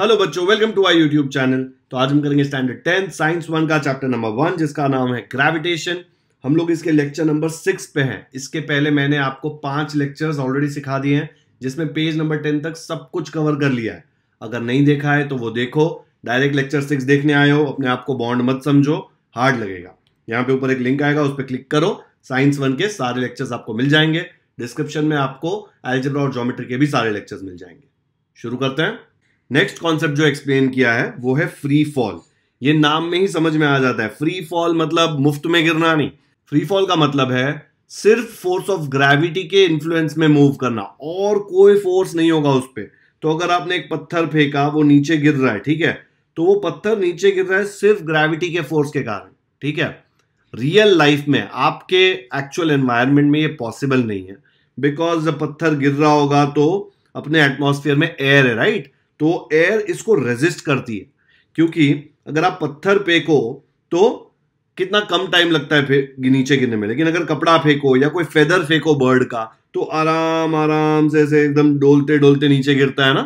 Hello बच्चों welcome to I YouTube channel तो आज हम करेंगे स्टैंडर्ड टेंथ साइंस वन का चैप्टर नंबर वन जिसका नाम है ग्रेविटेशन हम लोग इसके लेक्चर नंबर सिक्स पे हैं इसके पहले मैंने आपको पांच लेक्चर्स ऑलरेडी सिखा दिए हैं जिसमें पेज नंबर टेन तक सब कुछ कवर कर लिया है अगर नहीं देखा है तो वो देखो डायरेक्ट लेक्चर सिक्स देखने आए हो अपने आप को बॉन्ड मत समझो हार्ड लगेगा यहाँ पे ऊपर एक लिंक आएगा उस पर क्लिक करो साइंस वन के सारे लेक्चर्स आपको मिल जाएंगे डिस्क्रिप्शन में आपको एल्जेब्रा और जोमेट्री के भी सारे लेक्चर्स मिल जाएंगे शुरू करते हैं नेक्स्ट कॉन्सेप्ट जो एक्सप्लेन किया है वो है फ्री फॉल ये नाम में ही समझ में आ जाता है फ्री फॉल मतलब मुफ्त में गिरना नहीं फ्री फॉल का मतलब है सिर्फ फोर्स ऑफ ग्रेविटी के इन्फ्लुएंस में मूव करना और कोई फोर्स नहीं होगा उस पर तो अगर आपने एक पत्थर फेंका वो नीचे गिर रहा है ठीक है तो वो पत्थर नीचे गिर रहा है सिर्फ ग्रेविटी के फोर्स के कारण ठीक है रियल लाइफ में आपके एक्चुअल एनवायरनमेंट में ये पॉसिबल नहीं है बिकॉज पत्थर गिर रहा होगा तो अपने एटमोसफियर में एयर है राइट right? तो एयर इसको रेजिस्ट करती है क्योंकि अगर आप पत्थर फेंको तो कितना कम टाइम लगता है नीचे गिरने में लेकिन अगर कपड़ा फेंको या कोई फेदर फेंको बर्ड का तो आराम आराम से ऐसे एकदम डोलते डोलते नीचे गिरता है ना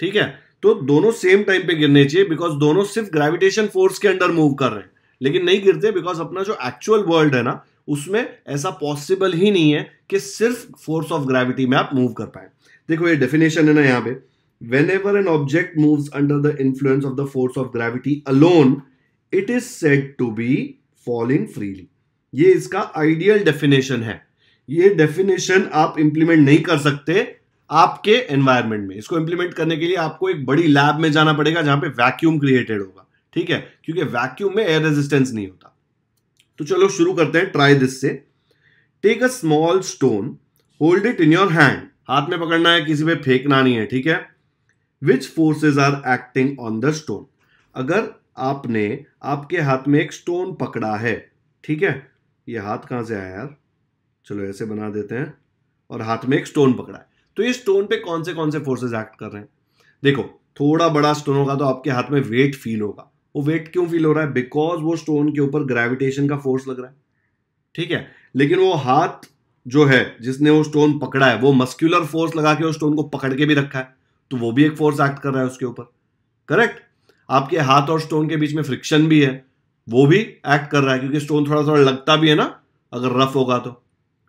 ठीक है तो दोनों सेम टाइम पे गिरने चाहिए बिकॉज दोनों सिर्फ ग्रेविटेशन फोर्स के अंडर मूव कर रहे हैं लेकिन नहीं गिरते बिकॉज अपना जो एक्चुअल वर्ल्ड है ना उसमें ऐसा पॉसिबल ही नहीं है कि सिर्फ फोर्स ऑफ ग्रेविटी में आप मूव कर पाए देखो ये डेफिनेशन है ना यहाँ पे whenever an object moves under the influence of the force of gravity alone, it is said to be falling freely. ये इसका आइडियल डेफिनेशन है ये डेफिनेशन आप इंप्लीमेंट नहीं कर सकते आपके एनवायरमेंट में इसको इंप्लीमेंट करने के लिए आपको एक बड़ी लैब में जाना पड़ेगा जहां पे वैक्यूम क्रिएटेड होगा ठीक है क्योंकि वैक्यूम में एयर रेजिस्टेंस नहीं होता तो चलो शुरू करते हैं ट्राई दिस से take a small stone hold it in your hand हाथ में पकड़ना है किसी पे फेंकना नहीं है ठीक है which forces are acting on the stone अगर आपने आपके हाथ में एक स्टोन पकड़ा है ठीक है ये हाथ कहां से आया यार चलो ऐसे बना देते हैं और हाथ में एक स्टोन पकड़ा है तो ये स्टोन पे कौन से कौन से फोर्सेज एक्ट कर रहे हैं देखो थोड़ा बड़ा स्टोन होगा तो आपके हाथ में वेट फील होगा वो वेट क्यों फील हो रहा है बिकॉज वो स्टोन के ऊपर ग्रेविटेशन का फोर्स लग रहा है ठीक है लेकिन वो हाथ जो है जिसने वो स्टोन पकड़ा है वो मस्क्यूलर फोर्स लगा के उस स्टोन को पकड़ के भी रखा है तो वो भी एक फोर्स एक्ट कर रहा है उसके ऊपर करेक्ट आपके हाथ और स्टोन के बीच में फ्रिक्शन भी है वो भी एक्ट कर रहा है क्योंकि स्टोन थोड़ा थोड़ा लगता भी है ना अगर रफ होगा तो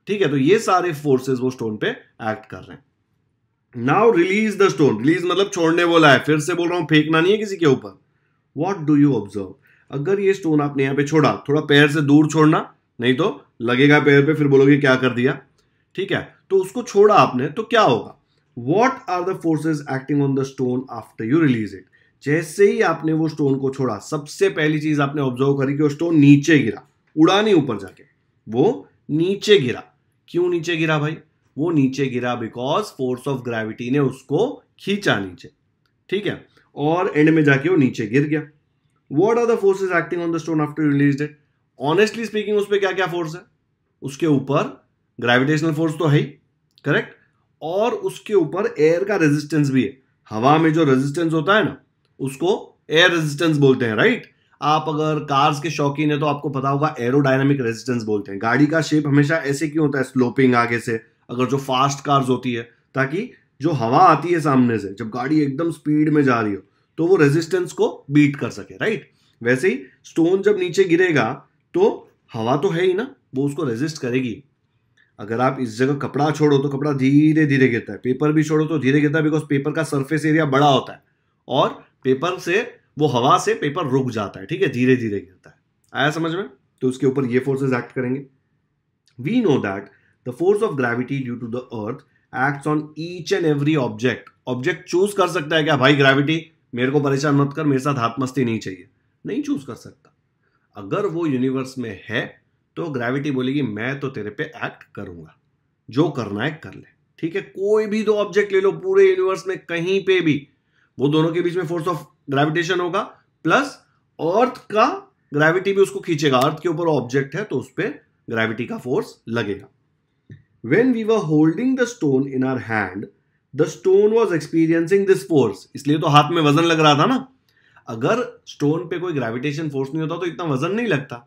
ठीक है तो ये सारे फोर्सेस वो स्टोन पे एक्ट कर रहे हैं now release the stone release मतलब छोड़ने बोला है फिर से बोल रहा हूं फेंकना नहीं है किसी के ऊपर वॉट डू यू ऑब्जर्व अगर ये स्टोन आपने यहां पे छोड़ा थोड़ा पैर से दूर छोड़ना नहीं तो लगेगा पैर पे फिर बोलोगे क्या कर दिया ठीक है तो उसको छोड़ा आपने तो क्या होगा what are the forces acting on the stone after you release it जैसे ही आपने वो स्टोन को छोड़ा सबसे पहली चीज आपने ऑब्जर्व करी कि वो स्टोन नीचे गिरा उड़ा नहीं ऊपर जाके वो नीचे गिरा क्यों नीचे गिरा भाई वो नीचे गिरा बिकॉज फोर्स ऑफ ग्रेविटी ने उसको खींचा नीचे ठीक है और एंड में जाके वो नीचे गिर गया what are the forces acting on the stone after release it honestly speaking उस पर क्या क्या फोर्स है उसके ऊपर ग्रेविटेशनल फोर्स तो है ही करेक्ट और उसके ऊपर एयर का रेजिस्टेंस भी है हवा में जो रेजिस्टेंस होता है ना उसको एयर रेजिस्टेंस बोलते हैं राइट आप अगर कार्स के शौकीन है तो आपको पता होगा एरोडायनामिक रेजिस्टेंस बोलते हैं गाड़ी का शेप हमेशा ऐसे क्यों होता है स्लोपिंग आगे से अगर जो फास्ट कार्स होती है ताकि जो हवा आती है सामने से जब गाड़ी एकदम स्पीड में जा रही हो तो वो रेजिस्टेंस को बीट कर सके राइट वैसे ही स्टोन जब नीचे गिरेगा तो हवा तो है ही ना वो उसको रेजिस्ट करेगी अगर आप इस जगह कपड़ा छोड़ो तो कपड़ा धीरे धीरे गिरता है पेपर भी छोड़ो तो धीरे गिरता है बिकॉज पेपर का सरफेस एरिया बड़ा होता है और पेपर से वो हवा से पेपर रुक जाता है ठीक है धीरे धीरे गिरता है आया समझ में तो उसके ऊपर ये फोर्सेज एक्ट करेंगे we know that the force of gravity due to the earth act on each and every object object choose कर सकता है क्या भाई ग्रेविटी मेरे को परेशान मत कर मेरे साथ हाथ मस्ती नहीं चाहिए नहीं चूज कर सकता अगर वो यूनिवर्स में है तो ग्रेविटी बोलेगी मैं तो तेरे पे एक्ट करूंगा जो करना है कर ले ठीक है कोई भी दो ऑब्जेक्ट ले लो पूरे यूनिवर्स में कहीं पे भी वो दोनों के बीच में फोर्स ऑफ ग्रेविटेशन होगा प्लस अर्थ का ग्रेविटी भी उसको खींचेगा अर्थ के ऊपर ऑब्जेक्ट है तो उस पर ग्रेविटी का फोर्स लगेगा when we were holding the stone in our hand the stone was experiencing this force इसलिए तो हाथ में वजन लग रहा था ना अगर स्टोन पे कोई ग्रेविटेशन फोर्स नहीं होता तो इतना वजन नहीं लगता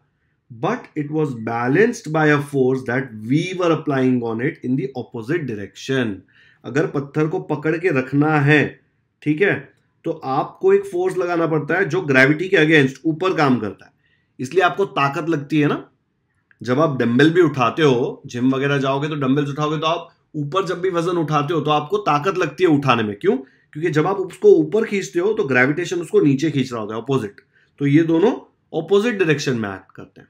but it was balanced by a force that we were applying on it in the opposite direction. अगर पत्थर को पकड़ के रखना है ठीक है तो आपको एक फोर्स लगाना पड़ता है जो ग्रेविटी के अगेंस्ट ऊपर काम करता है इसलिए आपको ताकत लगती है ना जब आप डम्बल भी उठाते हो जिम वगैरह जाओगे तो डंबल्स उठाओगे तो आप ऊपर जब भी वजन उठाते हो तो आपको ताकत लगती है उठाने में क्यों क्योंकि जब आप उसको ऊपर खींचते हो तो ग्रेविटेशन उसको नीचे खींच रहा होता है ऑपोजिट तो ये दोनों ऑपोजिट डायरेक्शन में एक्ट करते हैं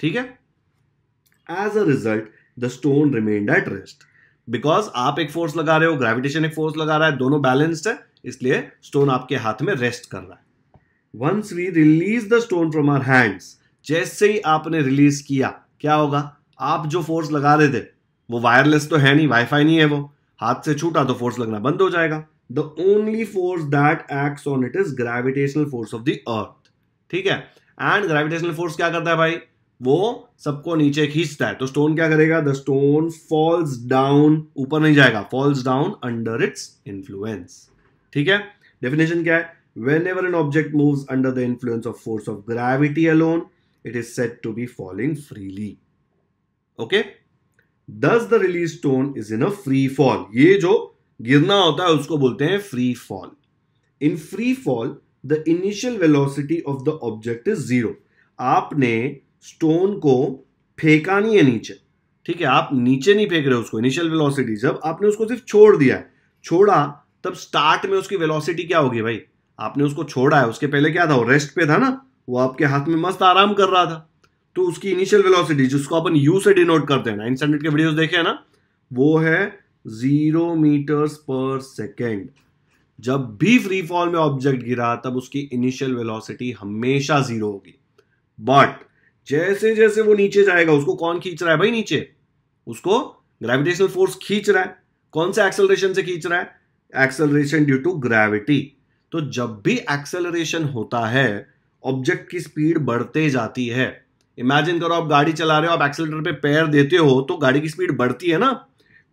ठीक है as a result the stone remained at rest because आप एक फोर्स लगा रहे हो ग्रेविटेशन एक फोर्स लगा रहा है दोनों बैलेंस्ड है इसलिए स्टोन आपके हाथ में रेस्ट कर रहा है once we release the stone from our hands जैसे ही आपने रिलीज किया क्या होगा आप जो फोर्स लगा रहे थे वो वायरलेस तो है नहीं वाईफाई नहीं है वो हाथ से छूटा तो फोर्स लगना बंद हो जाएगा the only force that act on it is gravitational force of the earth ठीक है एंड ग्रेविटेशनल फोर्स क्या करता है भाई वो सबको नीचे खींचता है तो स्टोन क्या करेगा द स्टोन फॉल्स डाउन ऊपर नहीं जाएगा falls down under its influence ठीक है डेफिनेशन क्या है whenever an object move under the influence of force of gravity alone it is said to be following freely okay thus the release stone is in a free fall ये जो गिरना होता है उसको बोलते हैं free fall in free fall the initial velocity of the object is zero आपने stone को फेंका नहीं है नीचे ठीक है आप नीचे नहीं फेंक रहे हो उसको इनिशियल वेलोसिटी जब आपने उसको सिर्फ छोड़ दिया है छोड़ा तब स्टार्ट में उसकी वेलोसिटी क्या होगी भाई आपने उसको छोड़ा है उसके पहले क्या था वो रेस्ट पे था ना वो आपके हाथ में मस्त आराम कर रहा था तो उसकी इनिशियल वेलोसिटी जिसको अपन यू से डिनोट करते हैं नाइन के वीडियोस देखे हैं ना वो है जीरो मीटर्स पर सेकेंड जब भी फ्री फॉल में ऑब्जेक्ट गिरा तब उसकी इनिशियल वेलोसिटी हमेशा जीरो होगी बट जैसे जैसे वो नीचे जाएगा उसको कौन खींच रहा है भाई नीचे उसको ग्रेविटेशनल फोर्स खींच रहा है कौन से एक्सेलरेशन से खींच रहा है एक्सेलरेशन ड्यू टू ग्रेविटी तो जब भी एक्सेलरेशन होता है ऑब्जेक्ट की स्पीड बढ़ते जाती है इमेजिन करो आप गाड़ी चला रहे हो आप एक्सेलेटर पे पैर देते हो तो गाड़ी की स्पीड बढ़ती है ना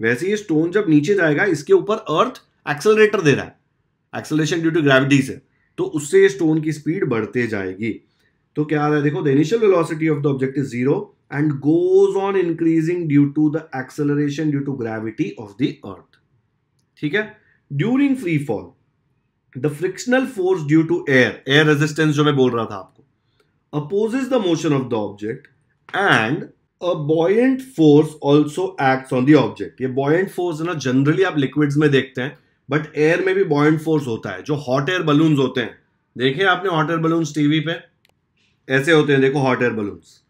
वैसे ये स्टोन जब नीचे जाएगा इसके ऊपर अर्थ एक्सेलरेटर दे रहा है एक्सेलरेशन ड्यू टू ग्रेविटी से तो उससे ये स्टोन की स्पीड बढ़ते जाएगी तो क्या आ रहा है देखो the initial velocity of the object is zero and goes on increasing due to the acceleration due to gravity of the earth ठीक है during free fall the frictional force due to air air resistance जो मैं बोल रहा था आपको opposes the motion of the object and a buoyant force also act on the object ये buoyant force ना जनरली आप लिक्विड्स में देखते हैं बट एयर में भी बॉयंट फोर्स होता है जो हॉट एयर बलून होते हैं देखे आपने हॉट एयर बलून टीवी पे ऐसे होते हैं देखो हॉट एयर बलून्स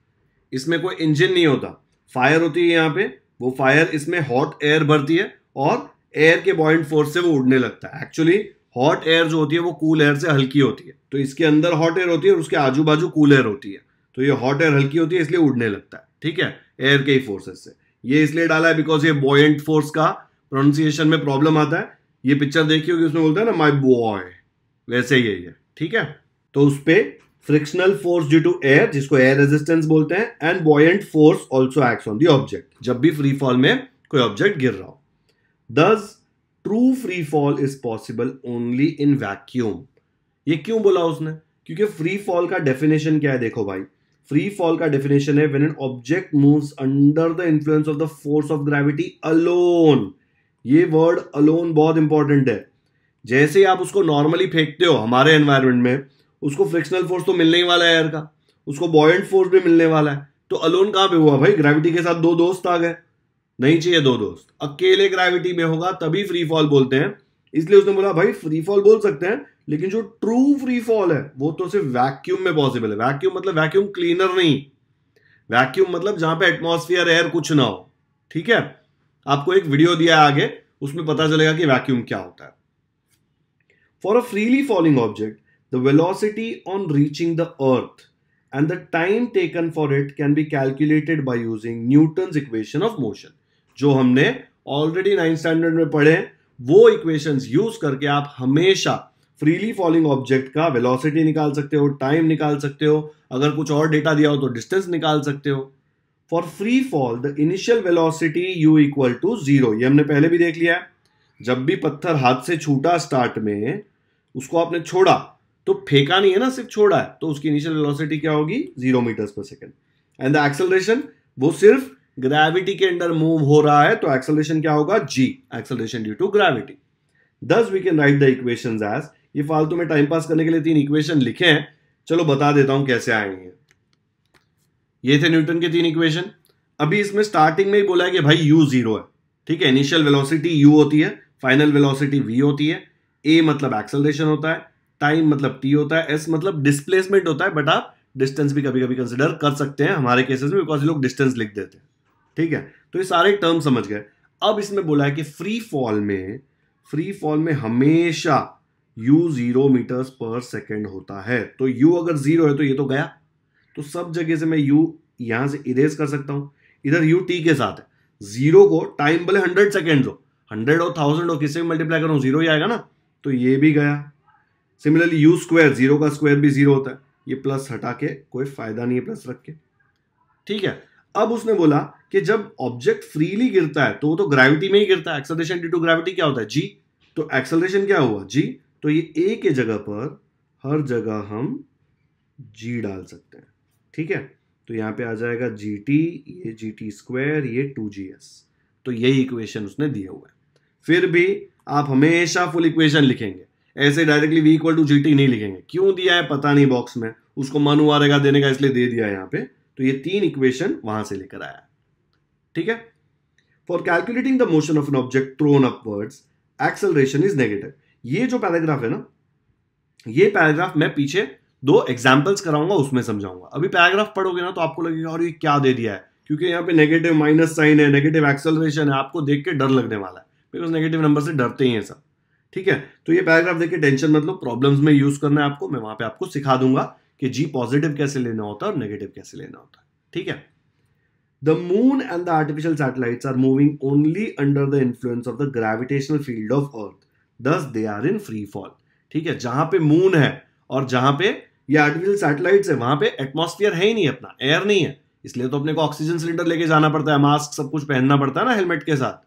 इसमें कोई इंजन नहीं होता फायर होती है यहाँ पे वो फायर इसमें हॉट एयर भरती है और एयर के बॉइंट फोर्स से वो उड़ने लगता है एक्चुअली हॉट एयर जो होती है वो कूल एयर से हल्की होती है तो इसके अंदर हॉट एयर होती है और उसके आजू बाजू कूल एयर होती है तो ये हॉट एयर हल्की होती है इसलिए उड़ने लगता है ठीक है एयर के ही फोर्सेस से ये इसलिए डाला है बिकॉज ये बॉयंट फोर्स का प्रोनाउंसिएशन में प्रॉब्लम आता है ये पिक्चर देखी होगी उसमें बोलता है ना माई बॉय वैसे ही है ठीक है तो उस पर frictional force due to air जिसको एयर रेजिस्टेंस बोलते हैं and buoyant force also act on the object जब भी फ्री फॉल में कोई ऑब्जेक्ट गिर रहा हो thus true free fall is possible only in vacuum ये क्यों बोला उसने क्योंकि फ्री फॉल का डेफिनेशन क्या है देखो भाई फ्री फॉल का डेफिनेशन है when an object moves under the influence of the force of gravity alone ये वर्ड अलोन बहुत इंपॉर्टेंट है जैसे आप उसको नॉर्मली फेंकते हो हमारे एनवायरमेंट में उसको फ्रिक्शनल फोर्स तो मिलने ही वाला है एयर का उसको बॉयंट फोर्स भी मिलने वाला है तो अलोन कहां पे हुआ भाई ग्रेविटी के साथ दो दोस्त आ गए नहीं चाहिए दो दोस्त अकेले ग्रेविटी में होगा तभी फ्री फॉल बोलते हैं इसलिए उसने बोला भाई फ्री फॉल बोल सकते हैं लेकिन जो ट्रू फ्री फॉल है वो तो सिर्फ वैक्यूम में पॉसिबल है वैक्यूम मतलब वैक्यूम क्लीनर नहीं वैक्यूम मतलब जहां पे एटमोस्फियर एयर कुछ ना हो ठीक है आपको एक वीडियो दिया आगे उसमें पता चलेगा कि वैक्यूम क्या होता है for a freely falling object The velocity on reaching the earth and the time taken for it can be calculated by using Newton's equation of motion. जो हमने ऑलरेडी नाइन्थ स्टैंडर्ड में पढ़े वो इक्वेशंस यूज करके आप हमेशा freely falling object का velocity निकाल सकते हो टाइम निकाल सकते हो अगर कुछ और डेटा दिया हो तो डिस्टेंस निकाल सकते हो for free fall the initial velocity u equal to zero ये हमने पहले भी देख लिया है जब भी पत्थर हाथ से छूटा स्टार्ट में उसको आपने छोड़ा तो फेंका नहीं है ना सिर्फ छोड़ा है तो उसकी इनिशियल वेलोसिटी क्या होगी zero metres per second and the acceleration वो सिर्फ ग्रेविटी के अंडर मूव हो रहा है तो एक्सेलरेशन क्या होगा g acceleration due to gravity thus we can write the equation as ये फालतू में टाइम पास करने के लिए तीन इक्वेशन लिखे हैं चलो बता देता हूं कैसे आएंगे ये थे न्यूटन के तीन इक्वेशन अभी इसमें स्टार्टिंग में ही बोला है कि भाई यू जीरो है ठीक है इनिशियल वेलोसिटी यू होती है फाइनल वेलोसिटी वी होती है ए मतलब एक्सेलरेशन होता है टाइम मतलब टी होता है एस मतलब डिस्प्लेसमेंट होता है बट आप डिस्टेंस भी कभी कभी कंसिडर कर सकते हैं हमारे केसेस में बिकॉज लोग डिस्टेंस लिख देते हैं ठीक है तो ये सारे टर्म समझ गए अब इसमें बोला है कि फ्री फॉल में फ्री फॉल में हमेशा u zero metres per second होता है तो यू अगर जीरो है तो ये तो गया तो सब जगह से मैं यू यहां से इरेज कर सकता हूं इधर यू टी के साथ है जीरो को टाइम बोले हंड्रेड सेकेंड हो हंड्रेड और थाउजेंड हो किससे मल्टीप्लाई करो जीरो ही आएगा ना तो ये भी गया सिमिलरली यू स्क्वायर जीरो का स्क्वायर भी जीरो होता है ये प्लस हटा के कोई फायदा नहीं है प्लस रख के ठीक है अब उसने बोला कि जब ऑब्जेक्ट फ्रीली गिरता है तो वो तो ग्रेविटी में ही गिरता है एक्सलेशन ड्यू टू ग्रेविटी क्या होता है जी तो एक्सलेशन क्या हुआ जी तो ये ए के जगह पर हर जगह हम जी डाल सकते हैं ठीक है तो यहां पे आ जाएगा जी टी ये जी टी स्क्वायर ये टू जी एस तो यही इक्वेशन उसने दिया हुआ है फिर भी आप हमेशा फुल इक्वेशन लिखेंगे ऐसे directly v equal to g नहीं लिखेंगे क्यों दिया है पता नहीं बॉक्स में उसको मनु आरेगा देने का इसलिए दे दिया है यहां पे तो ये तीन इक्वेशन वहां से लेकर आया ठीक है for calculating the motion of an object thrown upwards acceleration is negative ये जो पैराग्राफ है ना ये पैराग्राफ मैं पीछे दो एग्जाम्पल्स कराऊंगा उसमें समझाऊंगा अभी पैराग्राफ पढ़ोगे ना तो आपको लगेगा और ये क्या दे दिया है क्योंकि यहाँ पे नेगेटिव माइनस साइन है नेगेटिव एक्सेलरेशन है आपको देख के डर लगने वाला है बिकॉज नेगेटिव नंबर से डरते ही है सब ठीक है तो ये पैराग्राफ देखिए टेंशन मतलब प्रॉब्लम्स में यूज करना है आपको मैं वहां पे आपको सिखा दूंगा कि जी पॉजिटिव कैसे लेना होता है और नेगेटिव कैसे लेना होता है ठीक है the moon and the artificial satellite are moving only under the influence of the gravitational field of earth thus they are in free fall ठीक है जहां पे मून है और जहां पे ये आर्टिफिशियल सैटेलाइट है वहां पे एटमोस्फियर है ही नहीं अपना एयर नहीं है इसलिए तो अपने को ऑक्सीजन सिलेंडर लेके जाना पड़ता है मास्क सब कुछ पहनना पड़ता है ना हेलमेट के साथ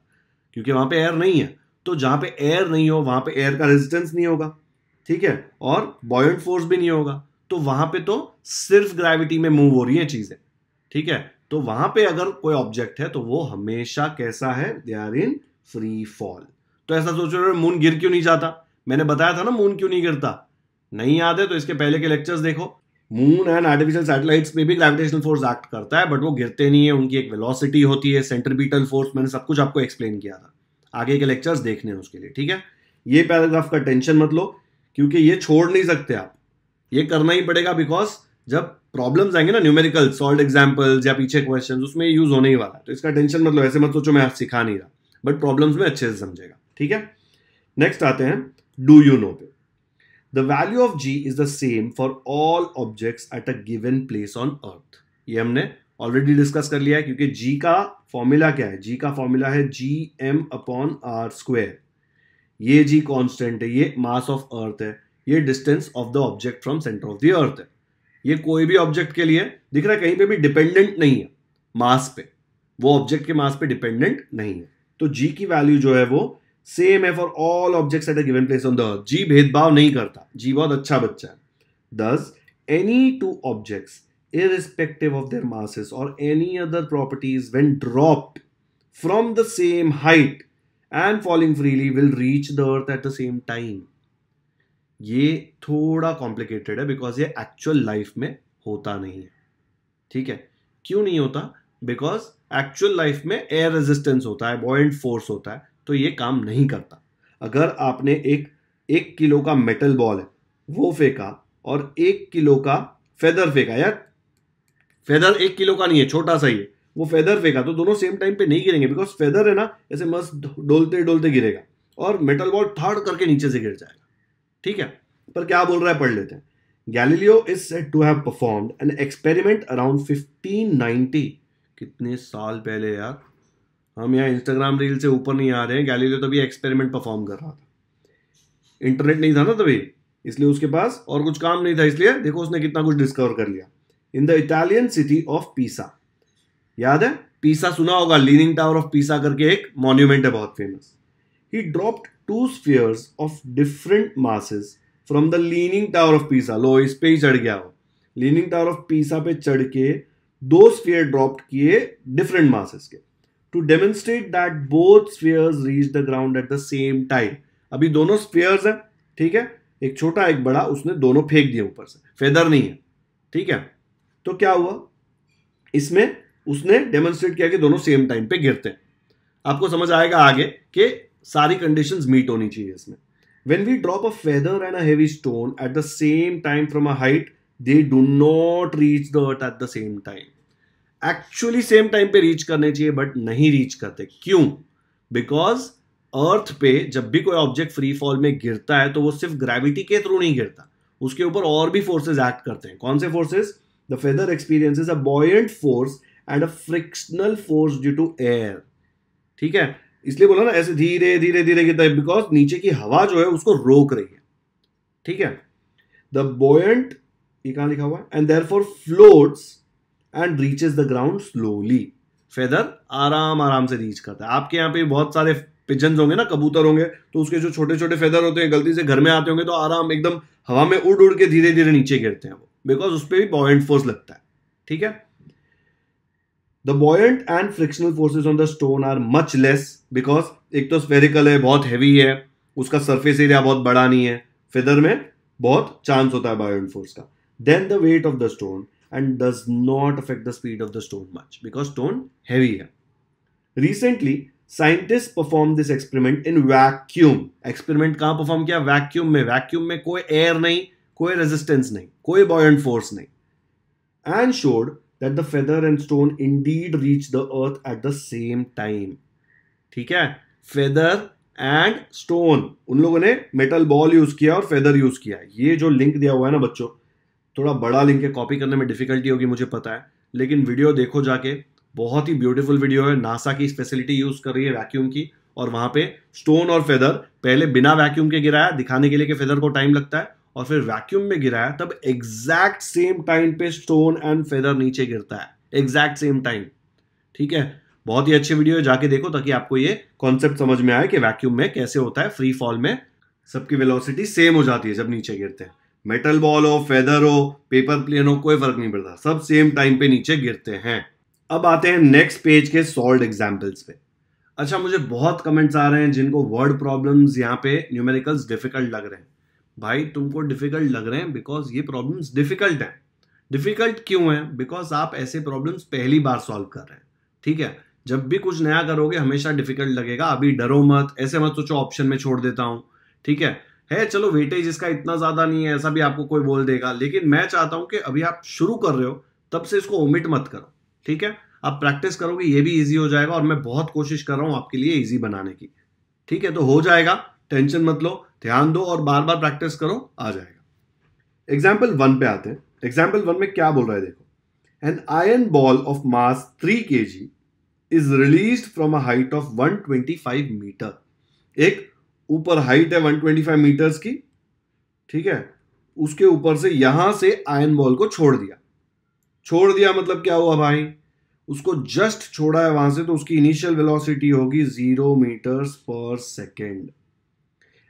क्योंकि वहां पे एयर नहीं है तो जहां पे एयर नहीं हो वहां पे एयर का रेजिस्टेंस नहीं होगा ठीक है और बॉयंट फोर्स भी नहीं होगा तो वहां पे तो सिर्फ ग्रेविटी में मूव हो रही है चीज़ें ठीक है तो वहां पे अगर कोई ऑब्जेक्ट है तो वो हमेशा कैसा है they are in free fall तो ऐसा सोच रहे मून गिर क्यों नहीं जाता मैंने बताया था ना मून क्यों नहीं गिरता नहीं याद है तो इसके पहले के लेक्चर्स देखो मून एंड आर्टिफिशियल सैटेलाइट्स पे भी ग्रेविटेशनल फोर्स एक्ट करता है बट वो गिरते नहीं है उनकी एक वेलोसिटी होती है सेंट्रीपीटल फोर्स मैंने सब कुछ आपको एक्सप्लेन किया था आगे के लेक्चर्स देखने हैं उसके लिए ठीक है ये पैराग्राफ का टेंशन मत लो क्योंकि ये छोड़ नहीं सकते आप ये करना ही पड़ेगा बिकॉज जब प्रॉब्लम्स आएंगे ना न्यूमेरिकल सॉल्ड एग्जाम्पल्स या पीछे क्वेश्चन उसमें यूज होने ही वाला है तो इसका टेंशन मतलब ऐसे मत सोचो मैं सिखा नहीं रहा बट प्रॉब्लम्स में अच्छे से समझेगा ठीक है नेक्स्ट आते हैं डू यू नो पे the value of g is the same for all objects at a given place on earth ये हमने ऑलरेडी डिस्कस कर लिया है क्योंकि जी का फॉर्मूला क्या है जी का फॉर्मूला है G M upon R square ये जी कांस्टेंट है ये मास ऑफ अर्थ है ये distance of the object from centre of the earth है ये कोई भी ऑब्जेक्ट के लिए दिख रहा है कहीं पे भी डिपेंडेंट नहीं है मास पे वो ऑब्जेक्ट के मास पे डिपेंडेंट नहीं है तो जी की वैल्यू जो है वो सेम है for all objects at a given place on the earth g भेदभाव नहीं करता जी बहुत अच्छा बच्चा है thus any two objects irrespective of their masses or any other properties when dropped from the same height and falling freely will reach the earth at the same time ये थोड़ा complicated है because ये actual life में होता नहीं है ठीक है क्यों नहीं होता बिकॉज एक्चुअल लाइफ में एयर रेजिस्टेंस होता है बॉइंट फोर्स होता है तो ये काम नहीं करता अगर आपने एक एक किलो का मेटल बॉल है वो फेंका और एक किलो का फेदर फेंका या फेदर एक किलो का नहीं है छोटा सा ही है वो फेदर फेंका तो दोनों सेम टाइम पे नहीं गिरेंगे बिकॉज फेदर है ना ऐसे मस्त डोलते डोलते गिरेगा और मेटल बॉल थर्ड करके नीचे से गिर जाएगा ठीक है पर क्या बोल रहा है पढ़ लेते हैं Galileo is said to have perform an experiment around 1590 कितने साल पहले यार हम यहाँ इंस्टाग्राम रील से ऊपर नहीं आ रहे हैं गैलीलियो तभी एक्सपेरिमेंट परफॉर्म कर रहा था इंटरनेट नहीं था ना तभी इसलिए उसके पास और कुछ काम नहीं था इसलिए देखो उसने कितना कुछ डिस्कवर कर लिया in the Italian city of Pisa याद है पीसा सुना होगा लीनिंग टावर ऑफ पीसा करके एक मॉन्यूमेंट है बहुत famous he dropped two spheres of different masses from the leaning tower of Pisa लो इस पे ही चढ़ गया हो लीनिंग टावर ऑफ पीसा पे चढ़ के दो स्फीयर ड्रॉप्ड किए डिफरेंट मासेस के to demonstrate that both spheres reach the ground at the same time अभी दोनों स्फीयर्स हैं ठीक है एक छोटा एक बड़ा उसने दोनों फेंक दिए ऊपर से फेदर नहीं है ठीक है तो क्या हुआ इसमें उसने डेमोन्स्ट्रेट किया कि दोनों सेम टाइम पे गिरते हैं आपको समझ आएगा आगे कि सारी कंडीशंस मीट होनी चाहिए इसमें when we drop a feather and a heavy stone at the same time from a height they do not reach the earth at the same time actually same time पे reach करने चाहिए but नहीं reach करते क्यों because earth पे जब भी कोई ऑब्जेक्ट फ्री फॉल में गिरता है तो वो सिर्फ ग्रेविटी के थ्रू नहीं गिरता उसके ऊपर और भी फोर्सेज एक्ट करते हैं कौन से forces The feather experiences a buoyant force and a frictional force due to air ठीक है इसलिए बोला ना ऐसे धीरे धीरे धीरे गिरता है बिकॉज नीचे की हवा जो है उसको रोक रही है ठीक है द बोयंट ये कहा लिखा हुआ है and therefore floats and reaches the ground slowly feather आराम आराम से रीच करता है आपके यहाँ पे बहुत सारे पिजन होंगे ना कबूतर होंगे तो उसके जो छोटे छोटे फेदर होते हैं गलती से घर में आते होंगे तो आराम एकदम हवा में उड़ उड़ के धीरे धीरे नीचे गिरते हैं वो बिकॉज उस पर भी बॉयंट फोर्स लगता है ठीक है the buoyant and frictional forces on the stone are much less because एक तो स्पेरिकल है बहुत हैवी है उसका सर्फेस एरिया बहुत बड़ा नहीं है फिदर में बहुत चांस होता है बायोन फोर्स का than the weight of the stone and does not affect the speed of the stone much because stone heavy है recently scientist perform this experiment in vacuum experiment कहाँ perform किया vacuum में vacuum में कोई air नहीं कोई resistance नहीं कोई बॉयंट फोर्स नहीं and showed that the feather and stone indeed reach the earth at the same time ठीक है फेदर एंड स्टोन उन लोगों ने मेटल बॉल यूज किया और फेदर यूज किया ये जो लिंक दिया हुआ है ना बच्चों थोड़ा बड़ा लिंक है कॉपी करने में डिफिकल्टी होगी मुझे पता है लेकिन वीडियो देखो जाके बहुत ही ब्यूटीफुल वीडियो है नासा की स्पेसिलिटी यूज कर रही है वैक्यूम की और वहां पे स्टोन और फेदर पहले बिना वैक्यूम के गिराया दिखाने के लिए कि फेदर को टाइम लगता है और फिर वैक्यूम में गिराया तब एग्जैक्ट सेम टाइम पे स्टोन एंड फेदर नीचे गिरता है एग्जैक्ट सेम टाइम ठीक है बहुत ही अच्छी वीडियो है जाके देखो ताकि आपको ये कॉन्सेप्ट समझ में आए कि वैक्यूम में कैसे होता है फ्री फॉल में सबकी वेलोसिटी सेम हो जाती है जब नीचे गिरते हैं मेटल बॉल हो फेदर हो पेपर प्लेन हो कोई फर्क नहीं पड़ता सब सेम टाइम पे नीचे गिरते हैं अब आते हैं नेक्स्ट पेज के सॉल्व एग्जाम्पल्स पे अच्छा मुझे बहुत कमेंट्स आ रहे हैं जिनको वर्ड प्रॉब्लम्स यहाँ पे न्यूमेरिकल्स डिफिकल्ट लग रहे हैं भाई तुमको डिफिकल्ट लग रहे हैं बिकॉज ये प्रॉब्लम्स डिफिकल्ट हैं डिफिकल्ट क्यों हैं बिकॉज आप ऐसे प्रॉब्लम्स पहली बार सॉल्व कर रहे हैं ठीक है जब भी कुछ नया करोगे हमेशा डिफिकल्ट लगेगा अभी डरो मत ऐसे मत सोचो ऑप्शन में छोड़ देता हूँ ठीक है है चलो वेटेज इसका इतना ज़्यादा नहीं है ऐसा भी आपको कोई बोल देगा लेकिन मैं चाहता हूं कि अभी आप शुरू कर रहे हो तब से इसको ओमिट मत करो ठीक है आप प्रैक्टिस करोगे ये भी ईजी हो जाएगा और मैं बहुत कोशिश कर रहा हूँ आपके लिए ईजी बनाने की ठीक है तो हो जाएगा टेंशन मत लो ध्यान दो और बार बार प्रैक्टिस करो आ जाएगा एग्जाम्पल वन पे आते हैं एग्जाम्पल वन में क्या बोल रहा है देखो an iron ball of mass three k g is release from a height of 125 metre एक ऊपर हाइट है 125 मीटर्स की ठीक है उसके ऊपर से यहां से आयन बॉल को छोड़ दिया छोड़ दिया मतलब क्या हुआ भाई उसको जस्ट छोड़ा है वहां से तो उसकी इनिशियल वेलोसिटी होगी zero metres per second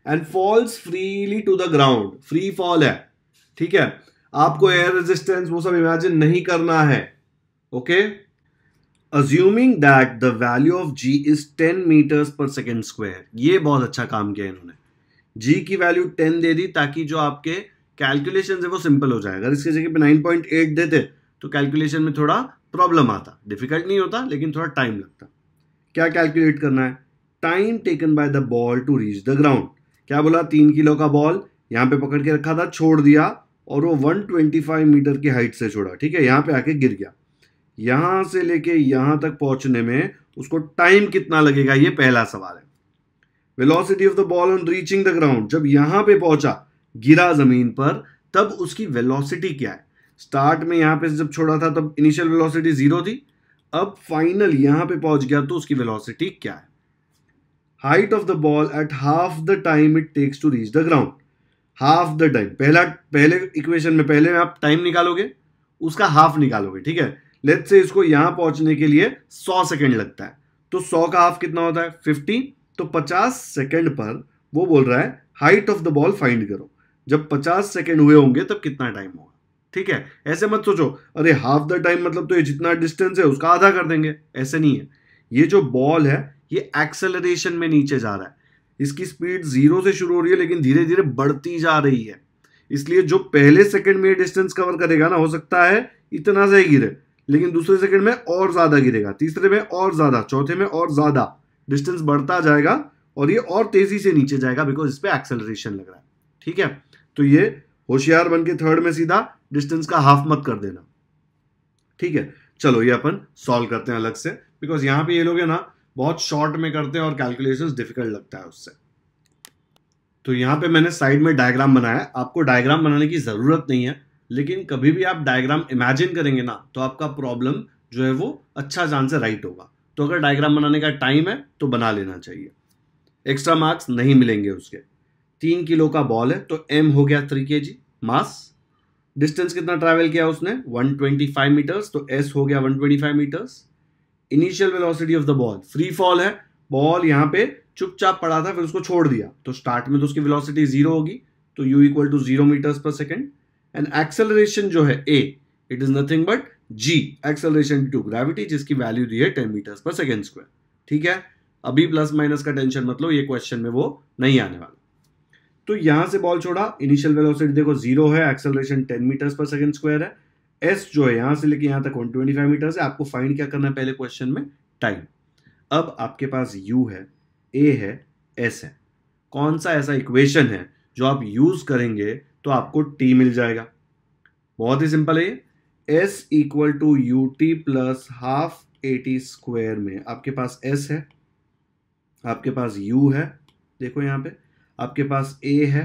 and falls freely to the ground free fall है ठीक है आपको एयर रेजिस्टेंस वो सब इमेजिन नहीं करना है okay assuming that the value of g is ten metres per second square ये बहुत अच्छा काम किया इन्होंने जी की वैल्यू टेन दे दी ताकि जो आपके कैलकुलेशन है वो सिंपल हो जाए अगर इसकी जगह पे नाइन पॉइंट एट देते तो कैलकुलेशन में थोड़ा प्रॉब्लम आता डिफिकल्ट नहीं होता लेकिन थोड़ा टाइम लगता क्या कैलकुलेट करना है time taken by the ball to reach the ground क्या बोला तीन किलो का बॉल यहाँ पे पकड़ के रखा था छोड़ दिया और वो 125 मीटर की हाइट से छोड़ा ठीक है यहाँ पे आके गिर गया यहाँ से लेके यहाँ तक पहुँचने में उसको टाइम कितना लगेगा ये पहला सवाल है velocity of the ball on reaching the ground जब यहाँ पे पहुँचा गिरा ज़मीन पर तब उसकी वेलोसिटी क्या है स्टार्ट में यहाँ पे जब छोड़ा था तब इनिशियल वेलोसिटी ज़ीरो थी अब फाइनल यहाँ पे पहुँच गया तो उसकी वेलोसिटी क्या है height of the ball at half the time it takes to reach the ground half the time पहला पहले इक्वेशन में पहले में आप टाइम निकालोगे उसका हाफ निकालोगे ठीक है लेट से इसको यहां पहुंचने के लिए 100 सेकेंड लगता है तो 100 का हाफ कितना होता है 50 तो 50 सेकेंड पर वो बोल रहा है height of the ball find करो जब 50 सेकेंड हुए होंगे तब कितना टाइम होगा ठीक है ऐसे मत सोचो अरे हाफ द टाइम मतलब तो ये जितना डिस्टेंस है उसका आधा कर देंगे ऐसे नहीं है ये जो बॉल है ये एक्सेलरेशन में नीचे जा रहा है इसकी स्पीड जीरो से शुरू हो रही है लेकिन धीरे धीरे बढ़ती जा रही है इसलिए जो पहले सेकंड में डिस्टेंस कवर करेगा ना हो सकता है इतना से गिरे लेकिन दूसरे सेकंड में और ज़्यादा गिरेगा तीसरे में और ज़्यादा चौथे में और ज़्यादा डिस्टेंस बढ़ता जाएगा और ये और तेज़ी से नीचे जाएगा बिकॉज इस पर एक्सेलरेशन लग रहा है ठीक है तो ये होशियार बन के थर्ड में सीधा डिस्टेंस का हाफ मत कर देना ठीक है चलो ये अपन सॉल्व करते हैं अलग से बिकॉज यहां पर ये लोग है ना बहुत शॉर्ट में करते हैं और कैलकुलेशंस डिफिकल्ट लगता है उससे तो यहाँ पे मैंने साइड में डायग्राम बनाया आपको डायग्राम बनाने की ज़रूरत नहीं है लेकिन कभी भी आप डायग्राम इमेजिन करेंगे ना तो आपका प्रॉब्लम जो है वो अच्छा जान से राइट होगा तो अगर डायग्राम बनाने का टाइम है तो बना लेना चाहिए एक्स्ट्रा मार्क्स नहीं मिलेंगे उसके तीन किलो का बॉल है तो एम हो गया थ्री के जी मास डिस्टेंस कितना ट्रैवल किया उसने 125 मीटर्स तो एस हो गया 125 metres initial velocity of the ball free fall है बॉल यहां पे चुपचाप पड़ा था फिर उसको छोड़ दिया तो स्टार्ट में तो उसकी वेलोसिटी जीरो होगी तो u equal to zero metre per second and acceleration जो है a it is nothing but g acceleration to gravity जिसकी वैल्यू दी है ten metre per second square ठीक है अभी प्लस माइनस का टेंशन मतलब ये क्वेश्चन में वो नहीं आने वाला तो यहां से बॉल छोड़ा इनिशियल वेलोसिटी देखो जीरो है acceleration ten metres per second square है एस जो है यहां से लेके यहां तक 125 मीटर है आपको फाइंड क्या करना है पहले क्वेश्चन में टाइम अब आपके पास यू है ए है एस है कौन सा ऐसा इक्वेशन है जो आप यूज करेंगे तो आपको टी मिल जाएगा बहुत ही सिंपल है ये s equal to U T plus half A T square में आपके पास एस है आपके पास यू है देखो यहां पे आपके पास ए है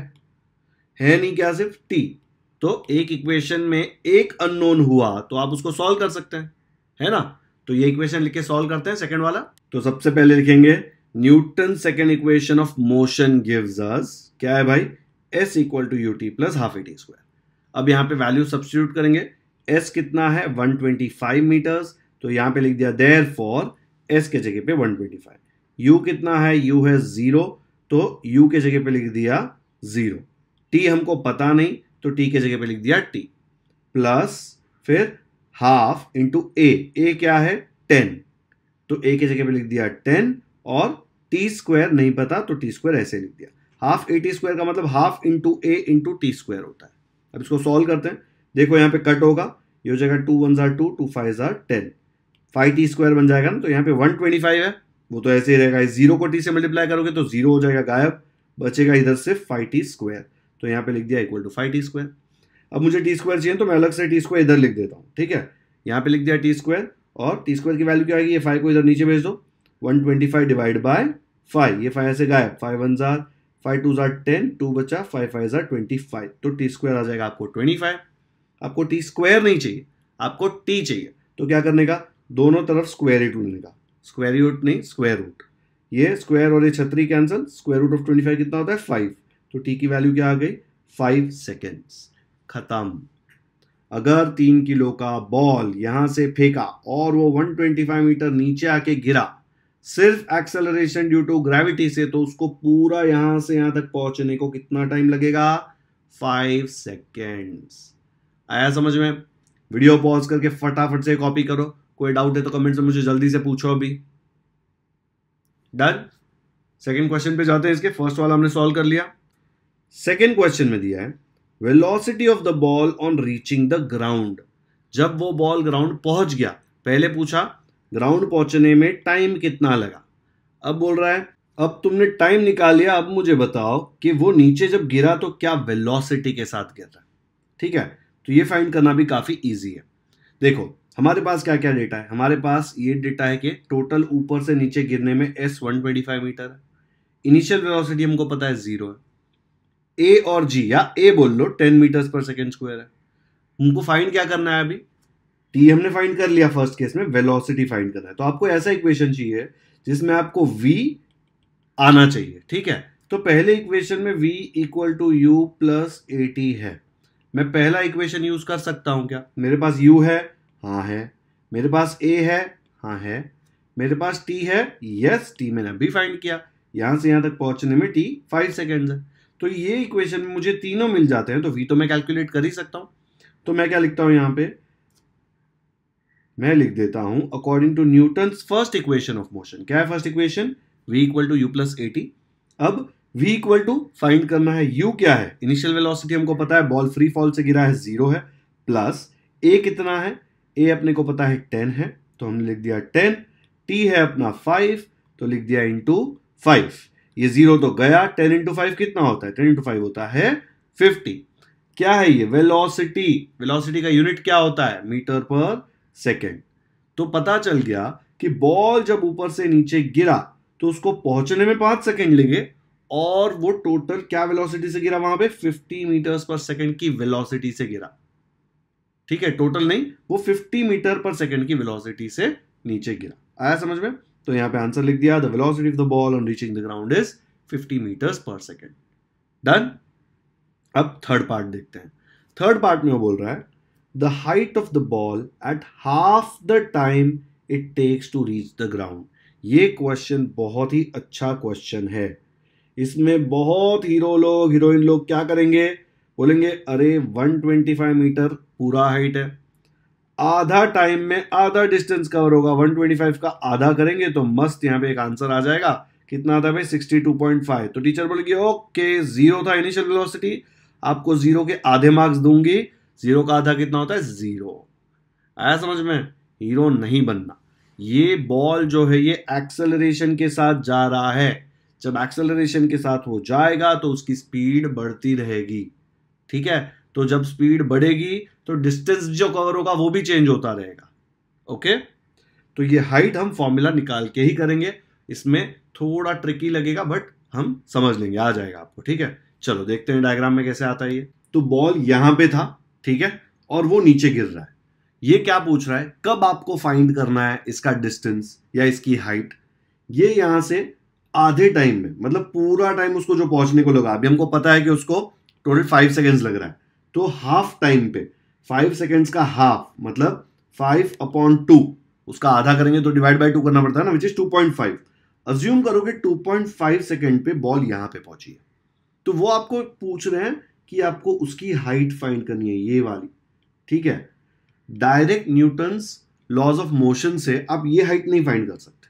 है नहीं क्या सिर्फ टी तो एक इक्वेशन में एक अननोन हुआ तो आप उसको सॉल्व कर सकते हैं है ना तो ये इक्वेशन लिख के सॉल्व करते हैं सेकंड वाला तो सबसे पहले लिखेंगे Newton second equation of motion gives us क्या है भाई s equal to U T plus half A T square अब यहां पे वैल्यू सब्सिट्यूट करेंगे एस कितना है 125 मीटर्स तो यहां पे लिख दिया देर फॉर एस के जगह पे 125 यू कितना है यू है ज़ीरो तो यू के जगह पे लिख दिया ज़ीरो टी हमको पता नहीं तो टी के जगह पे लिख दिया टी प्लस फिर हाफ इंटू ए ए क्या है टेन तो ए के जगह पे लिख दिया टेन और टी स्क्वायर नहीं पता तो टी स्क्वायर ऐसे लिख दिया हाफ ए टी स्क्वायर का मतलब half into a into t square होता है अब इसको सॉल्व करते हैं देखो यहाँ पे कट होगा ये हो जाएगा two one jar two two five जार टेन फाइव टी स्क्वायर बन जाएगा ना तो यहाँ पे वन ट्वेंटी फाइव है वो तो ऐसे ही रहेगा जीरो को टी से मल्टीप्लाई करोगे तो जीरो हो जाएगा गायब बचेगा इधर से फाइव टी स्क्वायर तो यहाँ पे लिख दिया equal to five t square अब मुझे टी स्क्वायर चाहिए तो मैं अलग से टी स्क्वायर इधर लिख देता हूँ ठीक है यहाँ पे लिख दिया टी स्क्वायर और टी स्क्वायर की वैल्यू क्या आएगी ये फाइव को इधर नीचे भेज दो one twenty five divide by five ये फाइव ऐसे गायब five one jar five two जार टेन टू बचा फाइव फाइव जार ट्वेंटी फाइव तो टी स्क्वायर आ जाएगा आपको ट्वेंटी फाइव आपको टी स्क्वायर नहीं चाहिए आपको टी चाहिए तो क्या करने का दोनों तरफ स्क्वायर रूट लेने का स्क्वायर रूट नहीं स्क्वायर रूट ये स्क्वायर और ये छतरी cancel square root of twenty five कितना होता है फाइव तो टी की वैल्यू क्या आ गई फाइव सेकेंड्स खत्म अगर तीन किलो का बॉल यहां से फेंका और वो 125 मीटर नीचे आके गिरा सिर्फ एक्सेलरेशन ड्यू टू ग्रेविटी से तो उसको पूरा यहां से यहां तक पहुंचने को कितना टाइम लगेगा फाइव सेकेंड्स आया समझ में वीडियो पॉज करके फटाफट से कॉपी करो कोई डाउट है तो कमेंट में मुझे जल्दी से पूछो अभी डन सेकेंड क्वेश्चन पे जाते हैं इसके फर्स्ट वाला हमने सॉल्व कर लिया सेकेंड क्वेश्चन में दिया है velocity of the ball on reaching the ground जब वो बॉल ग्राउंड पहुंच गया पहले पूछा ग्राउंड पहुंचने में टाइम कितना लगा अब बोल रहा है अब तुमने टाइम निकाल लिया अब मुझे बताओ कि वो नीचे जब गिरा तो क्या वेलोसिटी के साथ गिर रहा ठीक है तो ये फाइंड करना भी काफ़ी ईजी है देखो हमारे पास क्या क्या डेटा है हमारे पास ये डेटा है कि टोटल ऊपर से नीचे गिरने में एस वन मीटर है इनिशियल वेलोसिटी हमको पता है ज़ीरो है ए और जी या ए बोल लो ten metres per second square है उनको फाइंड क्या करना है अभी टी हमने फाइंड कर लिया फर्स्ट केस में वेलोसिटी फाइंड करना है तो आपको ऐसा इक्वेशन चाहिए जिसमें आपको वी आना चाहिए ठीक है तो पहले इक्वेशन में v equal to you plus A t है मैं पहला इक्वेशन यूज कर सकता हूं क्या मेरे पास यू है हाँ है मेरे पास ए है हाँ है मेरे पास टी है यस टी मैंने अभी फाइंड किया यहां से यहां तक पहुंचने में टी फाइव सेकेंड है तो ये इक्वेशन में मुझे तीनों मिल जाते हैं तो वी तो मैं कैलकुलेट कर ही सकता हूं तो मैं क्या लिखता हूं यहां पे मैं लिख देता हूं according to Newton first equation of motion क्या है first equation v equal to you plus a t अब v इक्वल टू फाइंड करना है u क्या है इनिशियल वेलोसिटी हमको पता है बॉल फ्री फॉल से गिरा है जीरो है प्लस a कितना है a अपने को पता है टेन है तो हमने लिख दिया टेन t है अपना फाइव तो लिख दिया इंटू फाइव ये जीरो तो गया टेन इंटू फाइव कितना होता है टेन इंटू फाइव होता है फिफ्टी क्या है ये वेलोसिटी वेलोसिटी का यूनिट क्या होता है मीटर पर सेकेंड तो पता चल गया कि बॉल जब ऊपर से नीचे गिरा तो उसको पहुंचने में पांच सेकेंड लेंगे और वो टोटल क्या वेलोसिटी से गिरा वहां पे 50 मीटर पर सेकेंड की वेलोसिटी से गिरा ठीक है टोटल नहीं वो 50 मीटर पर सेकेंड की वेलोसिटी से नीचे गिरा आया समझ में तो यहां पे आंसर लिख दिया the velocity of the ball on reaching the ground is 50 metres per second done अब थर्ड पार्ट देखते हैं थर्ड पार्ट में वो बोल रहा है the height of the ball at half the time it takes to reach the ground ये question बहुत ही अच्छा क्वेश्चन है इसमें बहुत हीरो लोग हीरोइन लोग क्या करेंगे बोलेंगे अरे 125 मीटर पूरा हाइट है आधा टाइम में आधा डिस्टेंस कवर होगा 125 का आधा करेंगे तो मस्त यहाँ पे एक आंसर आ जाएगा कितना था भाई 62.5 तो टीचर बोल गया ओके जीरो था इनिशियल वेलोसिटी आपको जीरो के आधे मार्क्स दूंगी जीरो का आधा कितना होता है जीरो आया समझ में हीरो नहीं बनना ये बॉल जो है ये एक्सेलरेशन के साथ जा रहा है जब एक्सेलरेशन के साथ हो जाएगा तो उसकी स्पीड बढ़ती रहेगी ठीक है तो जब स्पीड बढ़ेगी तो डिस्टेंस जो कवर होगा वो भी चेंज होता रहेगा ओके तो ये हाइट हम फॉर्मूला निकाल के ही करेंगे इसमें थोड़ा ट्रिकी लगेगा बट हम समझ लेंगे आ जाएगा आपको ठीक है चलो देखते हैं डायग्राम में कैसे आता है ये तो बॉल यहां पे था ठीक है और वो नीचे गिर रहा है ये क्या पूछ रहा है कब आपको फाइंड करना है इसका डिस्टेंस या इसकी हाइट ये यहां से आधे टाइम में मतलब पूरा टाइम उसको जो पहुंचने को लगा अभी हमको पता है कि उसको टोटल फाइव सेकेंड्स लग रहा है तो हाफ टाइम पे फाइव सेकेंड्स का हाफ मतलब फाइव अपॉन टू उसका आधा करेंगे तो डिवाइड बाई टू करना पड़ता है ना which is two point five assume कि टू पॉइंट फाइव सेकेंड पे बॉल यहां पे पहुंची है तो वो आपको पूछ रहे हैं कि आपको उसकी हाइट फाइंड करनी है ये वाली ठीक है direct Newton's laws of motion से आप ये हाइट नहीं फाइंड कर सकते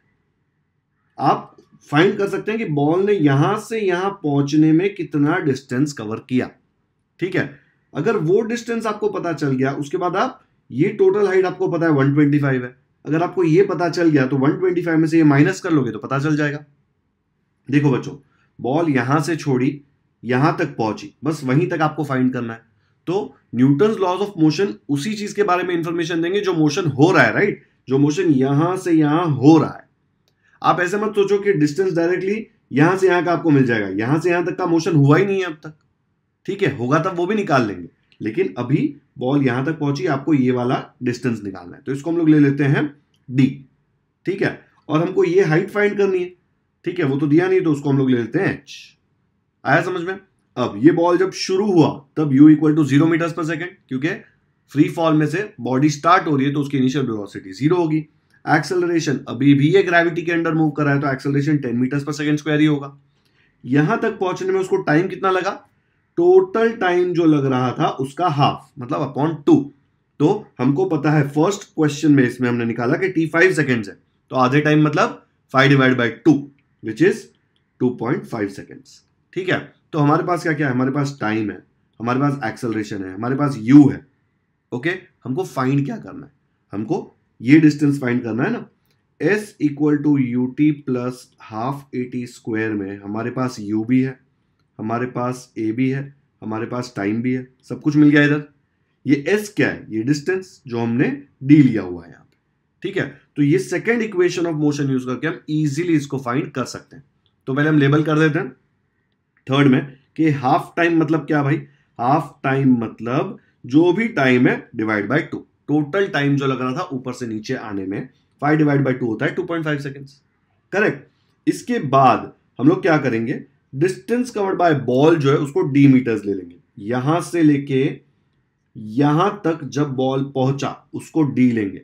आप फाइंड कर सकते हैं कि बॉल ने यहां से यहां पहुंचने में कितना डिस्टेंस कवर किया ठीक है अगर वो डिस्टेंस आपको पता चल गया उसके बाद आप ये टोटल हाइट आपको पता है 125 है अगर आपको ये पता चल गया तो 125 में से ये माइनस कर लोगे तो पता चल जाएगा देखो बच्चों बॉल यहां से छोड़ी यहां तक पहुंची बस वहीं तक आपको फाइंड करना है तो न्यूटन लॉज ऑफ मोशन उसी चीज के बारे में इंफॉर्मेशन देंगे जो मोशन हो रहा है राइट जो मोशन यहां से यहां हो रहा है आप ऐसे मत सोचो कि डिस्टेंस डायरेक्टली यहां से यहां का आपको मिल जाएगा यहां से यहां तक का मोशन हुआ ही नहीं है अब तक ठीक है होगा तब वो भी निकाल लेंगे लेकिन अभी बॉल यहां तक पहुंची आपको ये वाला डिस्टेंस निकालना है तो इसको हम लोग ले लेते हैं डी ठीक है और हमको ये हाइट फाइंड करनी है ठीक है वो तो दिया नहीं तो उसको हम लोग ले लेते हैं एच आया समझ में अब ये बॉल जब शुरू हुआ तब u equal to zero metres per second क्योंकि फ्री फॉल में से बॉडी स्टार्ट हो रही है तो उसकी इनिशियल वेलोसिटी जीरो होगी एक्सेलरेशन अभी भी ये ग्रेविटी के अंडर मूव कर रहा है तो acceleration ten metres per second square ही होगा यहां तक पहुंचने में उसको टाइम कितना लगा टोटल टाइम जो लग रहा था उसका हाफ मतलब अपॉन टू तो हमको पता है फर्स्ट क्वेश्चन में इसमें हमने निकाला कि टी फाइव सेकेंड है तो आधे टाइम मतलब five divide by two which is two point five second ठीक है तो हमारे पास क्या क्या है हमारे पास टाइम है हमारे पास एक्सेलरेशन है हमारे पास यू है ओके हमको फाइंड क्या करना है हमको ये डिस्टेंस फाइंड करना है ना S equal to U T plus half A T square में हमारे पास यू भी है हमारे पास ए भी है हमारे पास टाइम भी है सब कुछ मिल गया इधर ये एस क्या है ये डिस्टेंस जो हमने डी लिया हुआ है यहाँ पे ठीक है तो ये second equation of motion use करके हम इजीली इसको फाइंड कर सकते हैं तो पहले हम लेबल कर देते हैं थर्ड में कि हाफ टाइम मतलब क्या भाई हाफ टाइम मतलब जो भी टाइम है divide by two total time जो लग रहा था ऊपर से नीचे आने में फाइव डिवाइड बाई टू होता है two point five seconds correct इसके बाद हम लोग क्या करेंगे डिस्टेंस कवर्ड बाय बॉल जो है उसको डी मीटर्स ले लेंगे यहां से लेके यहां तक जब बॉल पहुंचा उसको डी लेंगे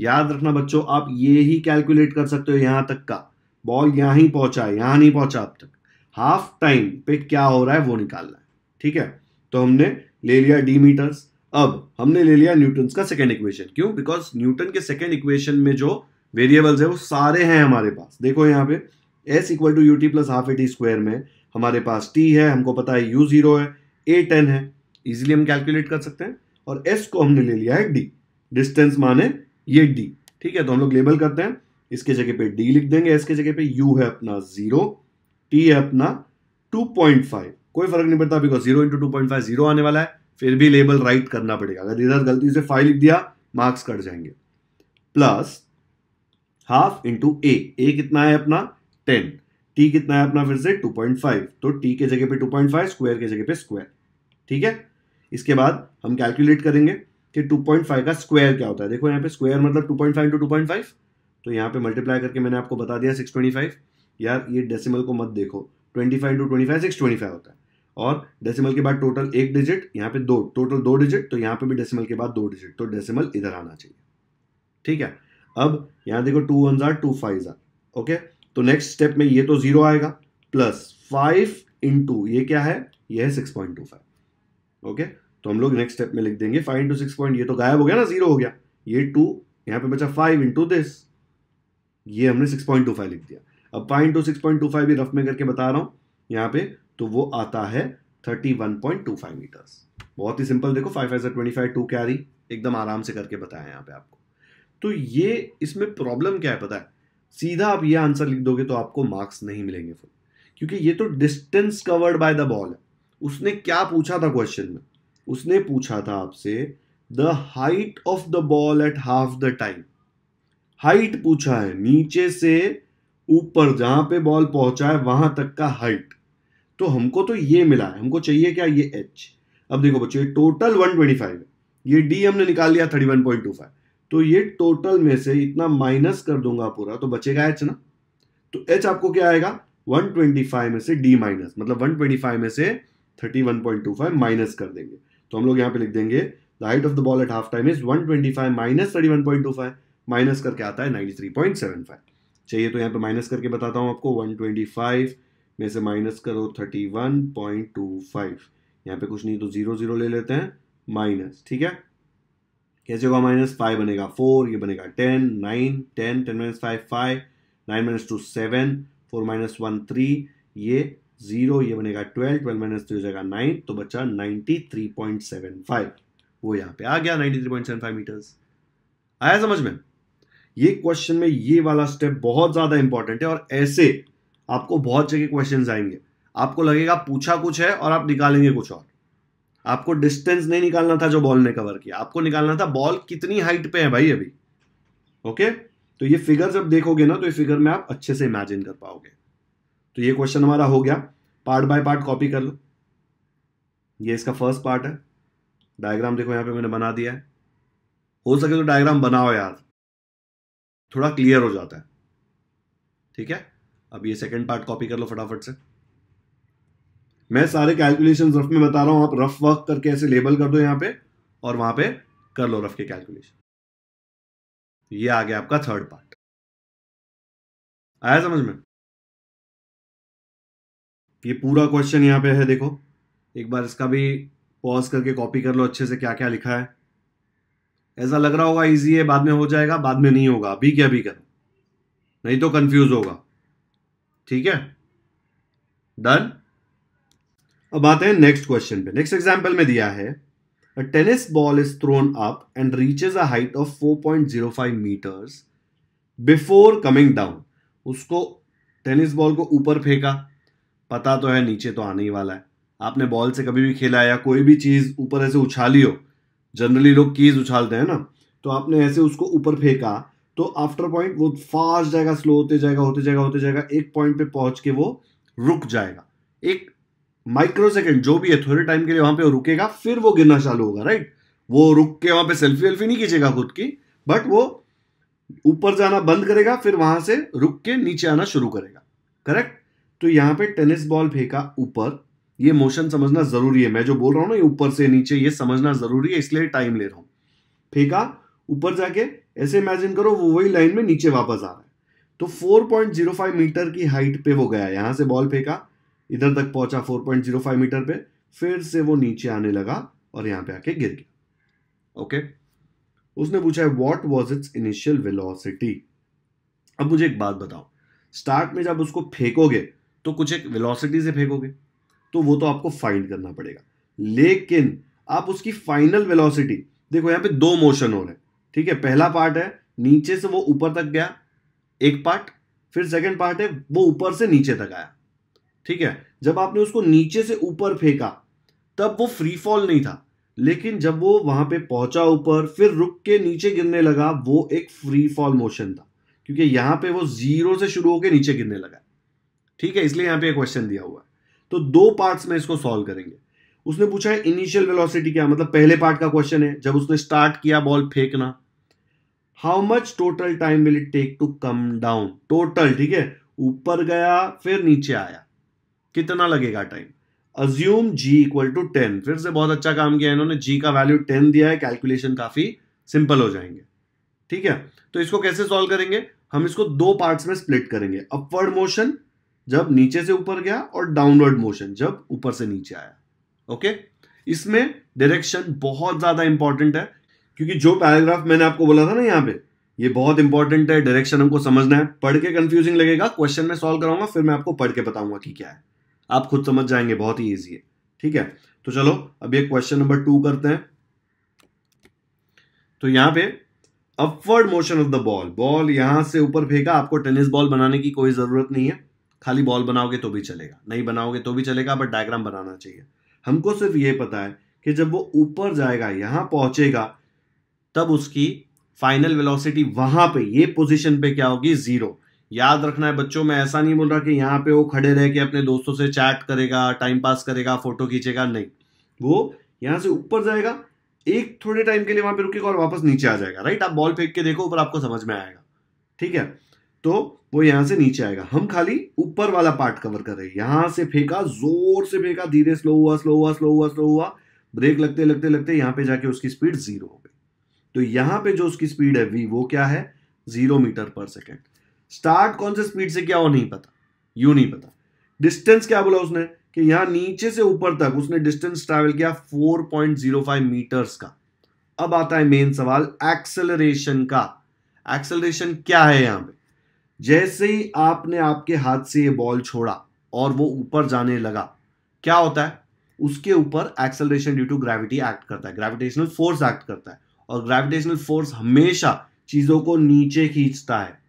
याद रखना बच्चों आप ये ही कैलकुलेट कर सकते हो यहां तक का बॉल यहां ही पहुंचा है यहां नहीं पहुंचा अब तक हाफ टाइम पे क्या हो रहा है वो निकालना है ठीक है तो हमने ले लिया डी मीटर्स अब हमने ले लिया न्यूटन का सेकेंड इक्वेशन क्यों बिकॉज न्यूटन के सेकेंड इक्वेशन में जो वेरिएबल्स है वो सारे हैं हमारे पास देखो यहां पर S equal to U T plus half A T square में हमारे पास टी है हमको पता है यू जीरो है ए टेन है इजीली हम कैलकुलेट कर सकते हैं और एस को हमने ले लिया है डी डिस्टेंस माने ये डी ठीक है तो हम लोग लेबल करते हैं इसके जगह पे डी लिख देंगे एस के जगह पे यू है अपना जीरो टी है अपना टू पॉइंट फाइव कोई फर्क नहीं पड़ता because zero into two point five zero आने वाला है फिर भी लेबल राइट करना पड़ेगा अगर इधर गलती से फाइव लिख दिया मार्क्स कट जाएंगे plus half into A A कितना है अपना टेन टी कितना है अपना फिर से टू पॉइंट फाइव तो टी के जगह पे टू पॉइंट फाइव स्क्वायर के जगह पे स्क्वायर ठीक है इसके बाद हम कैलकुलेट करेंगे कि टू पॉइंट फाइव का स्क्वायर क्या होता है देखो यहाँ पे स्क्वायर मतलब two point five two two point five तो यहाँ पे मल्टीप्लाई करके मैंने आपको बता दिया सिक्स ट्वेंटी फाइव यार ये डेसिमल को मत देखो twenty five two twenty five six twenty five होता है और डेसिमल के बाद टोटल एक डिजिट यहाँ पे दो टोटल दो डिजिट तो यहाँ पे भी डेसिमल के बाद दो डिजिट तो डेसिमल इधर आना चाहिए ठीक है अब यहाँ देखो two one jar two five are okay okay? तो नेक्स्ट स्टेप में ये तो जीरो आएगा प्लस फाइव इंटू ये क्या है ये है six point two five okay तो हम लोग नेक्स्ट स्टेप में लिख देंगे फाइव इंटू सिक्स पॉइंट ये तो गायब हो गया ना जीरो हो गया ये टू यहां पे बचा फाइव इंटू दिस ये हमने सिक्स पॉइंट टू फाइव लिख दिया अब five into six point two five भी रफ में करके बता रहा हूं यहां पे तो वो आता है thirty one point two five metres बहुत ही सिंपल देखो five five twenty five two carry एकदम आराम से करके बताया यहां पे आपको तो ये इसमें प्रॉब्लम क्या है पता है सीधा आप ये आंसर लिख दोगे तो आपको मार्क्स नहीं मिलेंगे फुल क्योंकि ये तो distance covered by the ball है उसने क्या पूछा था क्वेश्चन में उसने पूछा था आपसे the height of the ball at half the time height पूछा है नीचे से ऊपर जहां पे बॉल पहुंचा है वहां तक का हाइट तो हमको तो ये मिला है हमको चाहिए क्या ये एच अब देखो बच्चों ये टोटल 125 है ये डी हमने निकाल लिया 31.25 तो ये टोटल में से इतना माइनस कर दूंगा पूरा तो बचेगा एच ना तो एच आपको क्या आएगा 125 में से डी माइनस मतलब 125 में से 31.25 माइनस कर देंगे तो हम लोग यहाँ पे लिख देंगे the height of the ball at half time is 125 minus 31.25 minus करके आता है 93.75 चाहिए तो यहाँ पे माइनस करके बताता हूं आपको 125 में से माइनस करो 31.25 यहाँ पे कुछ नहीं तो जीरो जीरो ले लेते हैं माइनस ठीक है कैसे होगा माइनस फाइव बनेगा फोर ये बनेगा ten nine ten ten minus five five nine minus two seven four minus one three ये जीरो ये बनेगा ट्वेल्व ट्वेल्व माइनस थ्री हो जाएगा नाइन तो बच्चा ninety three point seven five वो यहाँ पे आ गया ninety three point seven five metres आया समझ में ये क्वेश्चन में ये वाला स्टेप बहुत ज़्यादा इंपॉर्टेंट है और ऐसे आपको बहुत जगह क्वेश्चन आएंगे आपको लगेगा पूछा कुछ है और आप निकालेंगे कुछ और आपको डिस्टेंस नहीं निकालना था जो बॉल ने कवर किया आपको निकालना था बॉल कितनी हाइट पे है भाई अभी ओके तो ये फिगर जब देखोगे ना तो ये फिगर में आप अच्छे से इमेजिन कर पाओगे तो ये क्वेश्चन हमारा हो गया पार्ट बाय पार्ट कॉपी कर लो ये इसका फर्स्ट पार्ट है डायग्राम देखो यहां पे मैंने बना दिया है हो सके तो डायग्राम बनाओ यार थोड़ा क्लियर हो जाता है ठीक है अब ये सेकंड पार्ट कॉपी कर लो फटाफट से मैं सारे कैलकुलेशन रफ में बता रहा हूँ आप रफ वर्क करके ऐसे लेबल कर दो यहाँ पे और वहां पे कर लो रफ के कैलकुलेशन ये आ गया आपका थर्ड पार्ट आया समझ में ये पूरा क्वेश्चन यहाँ पे है देखो एक बार इसका भी पॉज करके कॉपी कर लो अच्छे से क्या क्या लिखा है ऐसा लग रहा होगा इजी है बाद में हो जाएगा बाद में नहीं होगा अभी क्या अभी करो नहीं तो कंफ्यूज होगा ठीक है डन अब आते हैं नेक्स्ट क्वेश्चन पे नेक्स्ट एग्जाम्पल में दिया है A tennis ball is thrown up and of a point zero five metres before coming down उसको टेनिस बॉल को ऊपर फेंका पता तो है नीचे तो आने ही वाला है आपने बॉल से कभी भी खेला या कोई भी चीज़ ऊपर ऐसे उछाली हो जनरली लोग कीज उछालते हैं ना तो आपने ऐसे उसको ऊपर फेंका तो आफ्टर पॉइंट वो फास्ट जाएगा स्लो होते जाएगा होते जाएगा होते जाएगा एक पॉइंट पे पहुंच के वो रुक जाएगा एक माइक्रो सेकेंड जो भी है थोड़े टाइम के लिए वहां पे रुकेगा फिर वो गिरना चालू होगा राइट वो रुक के वहां पे सेल्फी वेल्फी नहीं खींचेगा खुद की बट वो ऊपर जाना बंद करेगा फिर वहां से रुक के नीचे आना शुरू करेगा करेक्ट तो यहाँ पे टेनिस बॉल फेंका ऊपर ये मोशन समझना जरूरी है मैं जो बोल रहा हूँ ना ये ऊपर से नीचे ये समझना जरूरी है इसलिए टाइम ले रहा हूं फेंका ऊपर जाके ऐसे इमेजिन करो वो वही लाइन में नीचे वापस आ रहा है तो 4.05 मीटर की हाइट पे वो गया यहां से बॉल फेंका इधर तक पहुंचा 4.05 मीटर पे फिर से वो नीचे आने लगा और यहां पे आके गिर गया ओके उसने पूछा है what was its initial velocity अब मुझे एक बात बताओ स्टार्ट में जब उसको फेंकोगे तो कुछ एक वेलोसिटी से फेंकोगे तो वो तो आपको फाइंड करना पड़ेगा लेकिन आप उसकी फाइनल वेलोसिटी देखो यहां पे दो मोशन हो रहे ठीक है पहला पार्ट है नीचे से वो ऊपर तक गया एक पार्ट फिर सेकंड पार्ट है वो ऊपर से नीचे तक आया ठीक है जब आपने उसको नीचे से ऊपर फेंका तब वो फ्री फॉल नहीं था लेकिन जब वो वहां पे पहुंचा ऊपर फिर रुक के नीचे गिरने लगा वो एक फ्री फॉल मोशन था क्योंकि यहां पे वो जीरो से शुरू होकर नीचे गिरने लगा ठीक है इसलिए यहां पे क्वेश्चन दिया हुआ है तो दो पार्ट्स में इसको सॉल्व करेंगे उसने पूछा है इनिशियल वेलोसिटी क्या मतलब पहले पार्ट का क्वेश्चन है जब उसने स्टार्ट किया बॉल फेंकना how much total time will it take to come down total ठीक है ऊपर गया फिर नीचे आया कितना लगेगा time assume G equal to ten फिर से बहुत अच्छा काम किया इन्होंने जी का वैल्यू टेन दिया है कैलकुलेशन काफी सिंपल हो जाएंगे ठीक है तो इसको कैसे सॉल्व करेंगे हम इसको दो पार्ट्स में स्प्लिट करेंगे अपवर्ड मोशन जब नीचे से ऊपर गया और डाउनवर्ड मोशन जब ऊपर से नीचे आया ओके इसमें डायरेक्शन बहुत ज्यादा इंपॉर्टेंट है क्योंकि जो पैराग्राफ मैंने आपको बोला था ना यहाँ पे ये बहुत इंपॉर्टेंट है डायरेक्शन हमको समझना है पढ़ के कंफ्यूजिंग लगेगा क्वेश्चन में सॉल्व कराऊंगा फिर मैं आपको पढ़ के बताऊंगा कि क्या है आप खुद समझ जाएंगे बहुत ही ईजी है ठीक है तो चलो अब ये क्वेश्चन नंबर टू करते हैं तो यहां पे upward motion of the ball ball यहां से ऊपर फेंका आपको टेनिस बॉल बनाने की कोई जरूरत नहीं है खाली बॉल बनाओगे तो भी चलेगा नहीं बनाओगे तो भी चलेगा बट डायग्राम बनाना चाहिए हमको सिर्फ ये पता है कि जब वो ऊपर जाएगा यहां पहुंचेगा तब उसकी फाइनल वेलोसिटी वहां पे ये पोजीशन पे क्या होगी जीरो याद रखना है बच्चों मैं ऐसा नहीं बोल रहा कि यहाँ पे वो खड़े रह के अपने दोस्तों से चैट करेगा टाइम पास करेगा फोटो खींचेगा नहीं वो यहाँ से ऊपर जाएगा एक थोड़े टाइम के लिए वहां पे रुकेगा और वापस नीचे आ जाएगा राइट आप बॉल फेंक के देखो ऊपर आपको समझ में आएगा ठीक है तो वो यहाँ से नीचे आएगा हम खाली ऊपर वाला पार्ट कवर कर रहे हैं यहां से फेंका जोर से फेंका धीरे स्लो हुआ स्लो हुआ स्लो हुआ स्लो हुआ ब्रेक लगते लगते लगते यहाँ पे जाके उसकी स्पीड जीरो हो गई तो यहाँ पे जो उसकी स्पीड है वी वो क्या है zero metre per second start कौन से स्पीड से क्या हो नहीं पता यू नहीं पता डिस्टेंस क्या बोला उसने कि यहां नीचे से ऊपर तक उसने डिस्टेंस ट्रैवल किया 4.05 मीटर्स का अब आता है मेन सवाल एक्सेलरेशन का एक्सेलरेशन क्या है यहां पे जैसे ही आपने आपके हाथ से ये बॉल छोड़ा और वो ऊपर जाने लगा क्या होता है उसके ऊपर acceleration due to gravity act करता है ग्रेविटेशनल फोर्स एक्ट करता है और ग्रेविटेशनल फोर्स हमेशा चीजों को नीचे खींचता है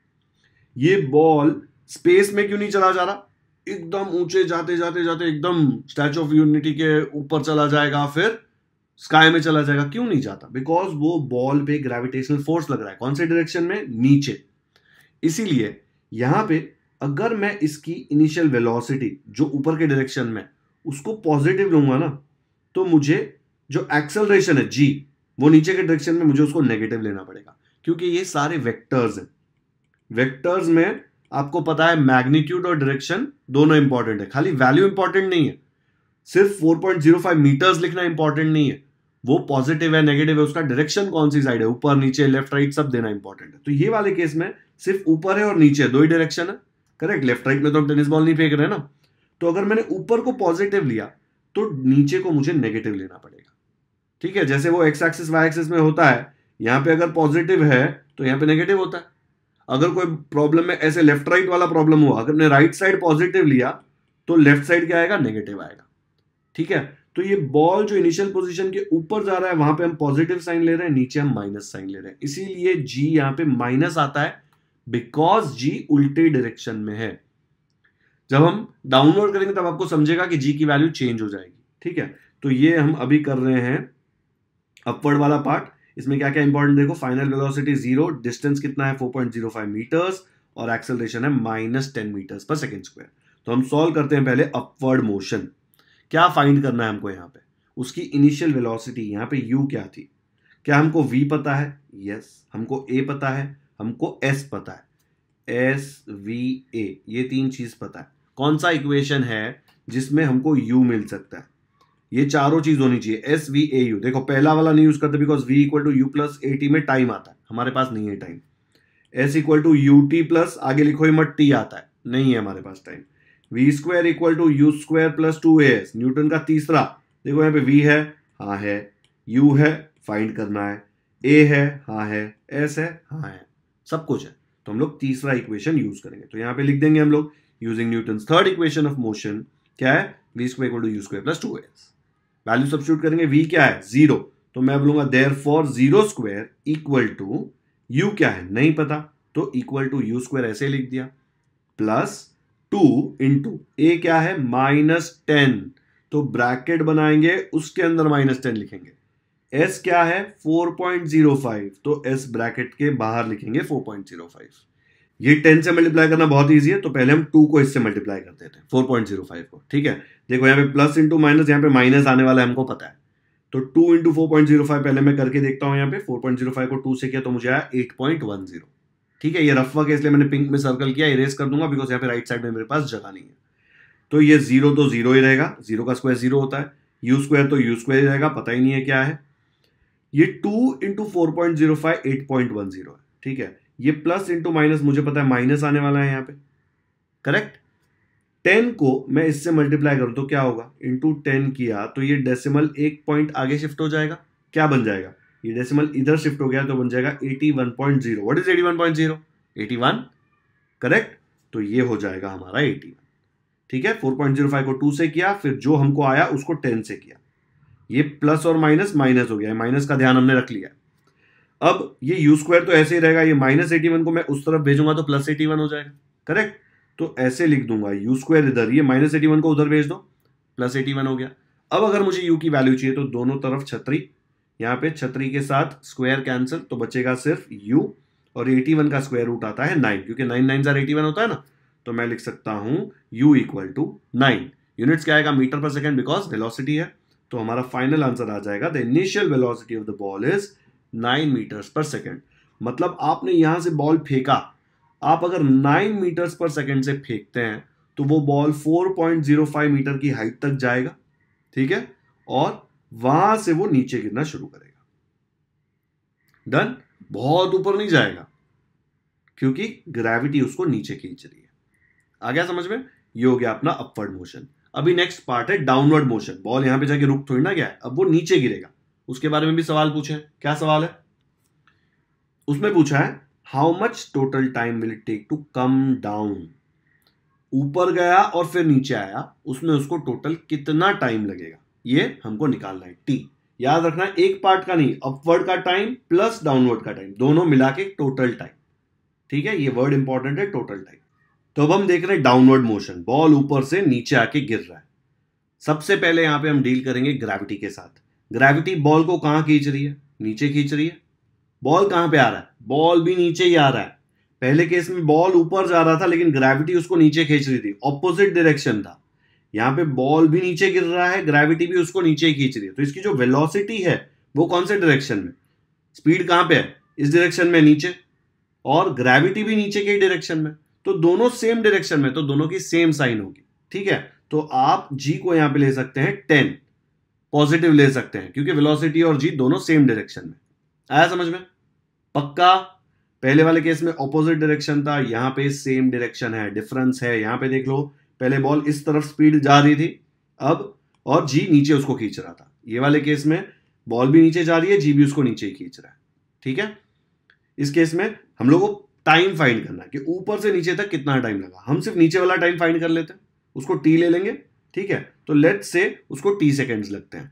ये बॉल स्पेस में क्यों नहीं चला जा रहा एकदम ऊंचे जाते जाते जाते एकदम स्टैचू ऑफ यूनिटी के ऊपर चला जाएगा फिर स्काई में चला जाएगा क्यों नहीं जाता बिकॉज वो बॉल पे ग्रेविटेशनल फोर्स लग रहा है कौन से डायरेक्शन में नीचे इसीलिए यहां पे अगर मैं इसकी इनिशियल वेलोसिटी जो ऊपर के डायरेक्शन में उसको पॉजिटिव लूंगा ना तो मुझे जो एक्सेलरेशन है जी वो नीचे के डायरेक्शन में मुझे उसको नेगेटिव लेना पड़ेगा क्योंकि ये सारे वेक्टर्स हैं वेक्टर्स में आपको पता है मैग्नीट्यूड और डायरेक्शन दोनों इंपॉर्टेंट है खाली वैल्यू इंपॉर्टेंट नहीं है सिर्फ 4.05 मीटर्स लिखना इंपॉर्टेंट नहीं है वो पॉजिटिव है नेगेटिव है उसका डायरेक्शन कौन सी साइड है ऊपर नीचे लेफ्ट राइट सब देना इंपॉर्टेंट है तो ये वाले केस में सिर्फ ऊपर है और नीचे दो ही डायरेक्शन है करेक्ट लेफ्ट राइट में तो हम टेनिस बॉल नहीं फेंक रहे ना तो अगर मैंने ऊपर को पॉजिटिव लिया तो नीचे को मुझे नेगेटिव लेना पड़ेगा ठीक है जैसे वो एक्स एक्सिस वाई एक्सिस में होता है यहां पे अगर पॉजिटिव है तो यहां पे नेगेटिव होता है अगर कोई प्रॉब्लम में ऐसे लेफ्ट राइट वाला प्रॉब्लम हुआ अगर हमने राइट साइड पॉजिटिव लिया तो लेफ्ट साइड क्या आएगा नेगेटिव आएगा ठीक है तो ये बॉल जो इनिशियल पोजीशन के ऊपर जा रहा है वहां पे हम पॉजिटिव साइन ले रहे हैं नीचे हम माइनस साइन ले रहे हैं इसीलिए जी यहां पे माइनस आता है बिकॉज जी उल्टे डायरेक्शन में है जब हम डाउनलोड करेंगे तब आपको समझेगा कि जी की वैल्यू चेंज हो जाएगी ठीक है तो ये हम अभी कर रहे हैं अपवर्ड वाला पार्ट इसमें क्या क्या इंपॉर्टेंट देखो फाइनल वेलोसिटी जीरो डिस्टेंस कितना है 4.05 मीटर्स और एक्सेलरेशन है minus ten metres per second square तो हम सॉल्व करते हैं पहले अपवर्ड मोशन क्या फाइंड करना है हमको यहाँ पे उसकी इनिशियल वेलोसिटी यहाँ पे यू क्या थी क्या हमको वी पता है यस yes. हमको ए पता है हमको एस पता है एस वी ए ये तीन चीज पता है कौन सा इक्वेशन है जिसमें हमको यू मिल सकता है ये चारों चीज होनी चाहिए एस वी ए यू देखो पहला वाला नहीं यूज करते because V equal to you plus A T में टाइम आता है हमारे पास नहीं है time S equal to U T plus आगे लिखो ही मत टी आता है नहीं है हमारे पास time V square equal to U square plus two A S Newton का तीसरा देखो यहाँ पे वी है हा है यू है फाइंड करना है ए है हा है एस है हा है सब कुछ है तो हम लोग तीसरा इक्वेशन यूज करेंगे तो यहाँ पे लिख देंगे हम लोग using Newton third equation of motion क्या है V square equal to U square plus two S value substitute करेंगे वी क्या है जीरो तो मैं बोलूंगा therefore zero square equal to U क्या है नहीं पता तो इक्वल टू यू स्क्वायर ऐसे लिख दिया प्लस टू इंटू ए क्या है माइनस टेन तो ब्रैकेट बनाएंगे उसके अंदर माइनस टेन लिखेंगे एस क्या है फोर पॉइंट जीरो फाइव तो एस ब्रैकेट के बाहर लिखेंगे फोर पॉइंट जीरो फाइव ये टेन से मल्टीप्लाई करना बहुत ईजी है तो पहले हम टू को इससे मल्टीप्लाई करते थे फोर पॉइंट जीरो फाइव को ठीक है देखो यहाँ पे प्लस इंटू माइनस यहाँ पे माइनस आने वाला है हमको पता है तो two into four point zero five पहले मैं करके देखता हूँ यहाँ पे फोर पॉइंट जीरो फाइव को टू से किया तो मुझे आया एट पॉइंट वन जीरो ठीक है ये रफ वर्क है इसलिए मैंने पिंक में सर्कल किया इरेज कर दूंगा बिकॉज यहाँ पे राइट साइड में मेरे पास जगह नहीं है तो ये जीरो तो जीरो ही रहेगा जीरो का स्क्वायर जीरो होता है यू स्क्वायर तो यू स्क्वायर ही रहेगा पता ही नहीं है क्या है ये two into four point zero five eight point one zero है ठीक है ये प्लस इंटू माइनस मुझे पता है माइनस आने वाला है यहां पे करेक्ट टेन को मैं इससे मल्टीप्लाई करूं तो क्या होगा इंटू टेन किया तो ये डेसिमल एक पॉइंट आगे शिफ्ट हो जाएगा क्या बन जाएगा ये डेसिमल इधर शिफ्ट हो गया तो बन जाएगा eighty one point zero what is eighty one point zero eighty one correct तो ये हो जाएगा हमारा एटी वन ठीक है फोर पॉइंट जीरो फाइव को टू से किया फिर जो हमको आया उसको टेन से किया ये प्लस और माइनस माइनस हो गया माइनस का ध्यान हमने रख लिया अब ये यू स्क्वायर तो ऐसे ही रहेगा ये माइनस एटी वन को मैं उस तरफ भेजूंगा तो प्लस एटी वन हो जाएगा करेक्ट तो ऐसे लिख दूंगा यू स्क्वायर इधर ये माइनस एटी वन को उधर भेज दो प्लस एटी वन हो गया अब अगर मुझे यू की वैल्यू चाहिए तो दोनों तरफ छतरी यहाँ पे छतरी के साथ स्क्वायर कैंसिल तो बचेगा सिर्फ यू और एटी वन का स्क्वायर रूट आता है नाइन क्योंकि nine nine are eighty one होता है ना तो मैं लिख सकता हूँ U equal to nine units क्या आएगा metre per second because velocity है तो हमारा फाइनल आंसर आ जाएगा the initial velocity of the ball is nine metres per second मतलब आपने यहाँ से बॉल फेंका आप अगर नाइन मीटर्स पर सेकेंड से फेंकते हैं तो वो ball four point zero five metre की हाइट तक जाएगा ठीक है और वहां से वो नीचे गिरना शुरू करेगा डन बहुत ऊपर नहीं जाएगा क्योंकि ग्रेविटी उसको नीचे खींच रही है आ गया समझ में ये हो गया अपना अपवर्ड मोशन अभी नेक्स्ट पार्ट है डाउनवर्ड मोशन बॉल यहां पे जाके रुक थोड़ी ना गया अब वो नीचे गिरेगा उसके बारे में भी सवाल पूछे क्या सवाल है उसमें पूछा है how much total time will it take to come down ऊपर गया और फिर नीचे आया उसमें उसको टोटल कितना टाइम लगेगा ये हमको निकालना है टी याद रखना एक पार्ट का नहीं अपवर्ड का टाइम प्लस डाउनवर्ड का टाइम दोनों मिला के टोटल टाइम ठीक है ये वर्ड इंपॉर्टेंट है टोटल टाइम तो अब हम देख रहे हैं डाउनवर्ड मोशन बॉल ऊपर से नीचे आके गिर रहा है सबसे पहले यहां पे हम डील करेंगे ग्रेविटी के साथ ग्रेविटी बॉल को कहां खींच रही है नीचे खींच रही है बॉल कहां पे आ रहा है बॉल भी नीचे ही आ रहा है पहले केस में बॉल ऊपर जा रहा था लेकिन ग्रेविटी उसको नीचे खींच रही थी ऑपोजिट डायरेक्शन था यहाँ पे बॉल भी नीचे गिर रहा है ग्रेविटी भी उसको नीचे ही खींच रही है तो इसकी जो वेलोसिटी है वो कौन से डायरेक्शन में स्पीड कहां पे है इस डायरेक्शन में नीचे और ग्रेविटी भी नीचे के डायरेक्शन में तो दोनों सेम डायरेक्शन में तो दोनों की सेम साइन होगी ठीक है तो आप जी को यहां पे ले सकते हैं टेन पॉजिटिव ले सकते हैं क्योंकि वेलोसिटी और जी दोनों सेम डायरेक्शन में आया समझ में पक्का पहले वाले केस में ऑपोजिट डायरेक्शन था यहां पे सेम डायरेक्शन है डिफरेंस है यहां पे देख लो पहले बॉल इस तरफ स्पीड जा रही थी अब और जी नीचे उसको खींच रहा था ये वाले केस में बॉल भी नीचे जा रही है जी भी उसको नीचे ही खींच रहा है ठीक है इस केस में हम लोग को टाइम फाइंड करना है कि ऊपर से नीचे तक कितना टाइम लगा हम सिर्फ नीचे वाला टाइम फाइंड कर लेते हैं उसको टी ले लेंगे ठीक है तो लेट से उसको टी सेकेंड्स लगते हैं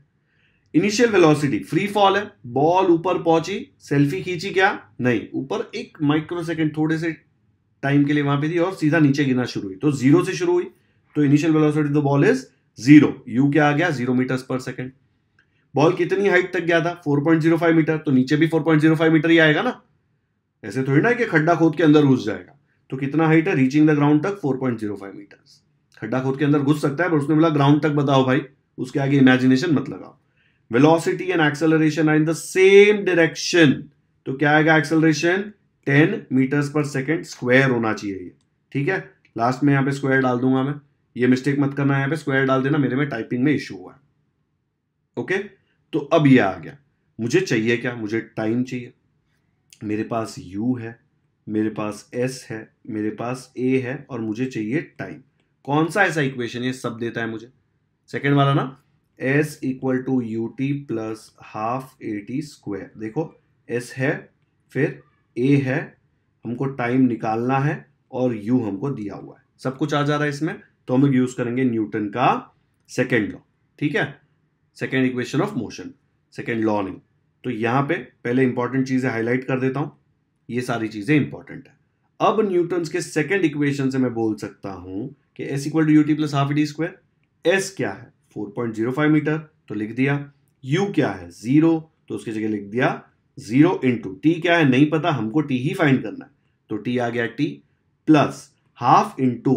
इनिशियल वेलोसिटी फ्री फॉल है बॉल ऊपर पहुंची सेल्फी खींची क्या नहीं ऊपर एक माइक्रो सेकेंड थोड़े से टाइम के लिए वहां पे थी और सीधा नीचे गिरना शुरू हुई तो जीरो से शुरू हुई तो initial velocity the ball is zero U क्या आ गया zero metres per second ball कितनी हाइट तक गया था 4.05 मीटर तो नीचे भी 4.05 मीटर ही आएगा ना ऐसे थोड़ी ना कि खड्डा खोद के अंदर घुस जाएगा तो कितना हाइट है रीचिंग द ग्राउंड तक 4.05 मीटर्स खड्डा खोद के अंदर घुस सकता है पर उसने बोला ग्राउंड तक बताओ भाई उसके आगे इमेजिनेशन मत लगाओ velocity and acceleration are in the same direction तो क्या आएगा acceleration 10 metres per second square होना चाहिए ये ठीक है लास्ट में यहाँ पे स्क्वायर डाल दूंगा मैं ये मिस्टेक मत करना यहाँ पे स्क्वायर डाल देना मेरे में टाइपिंग में इश्यू हुआ है ओके तो अब ये आ गया मुझे चाहिए क्या मुझे टाइम चाहिए मेरे पास यू है मेरे पास एस है मेरे पास ए है और मुझे चाहिए टाइम कौन सा ऐसा इक्वेशन ये सब देता है मुझे सेकेंड वाला ना S equal to U T plus half A T square देखो एस है फिर ए है हमको टाइम निकालना है और यू हमको दिया हुआ है सब कुछ आ जा रहा है इसमें तो हम यूज करेंगे न्यूटन का सेकेंड लॉ ठीक है second equation of motion second law नहीं तो यहां पे पहले इंपॉर्टेंट चीज़ें हाईलाइट कर देता हूं ये सारी चीज़ें इंपॉर्टेंट है अब न्यूटन के सेकेंड इक्वेशन से मैं बोल सकता हूं कि S equal to U T plus half D square S क्या है 4.05 मीटर तो लिख दिया u क्या है जीरो तो उसकी जगह लिख दिया जीरो इंटू टी क्या है नहीं पता हमको टी ही फाइंड करना है तो टी आ गया T plus half into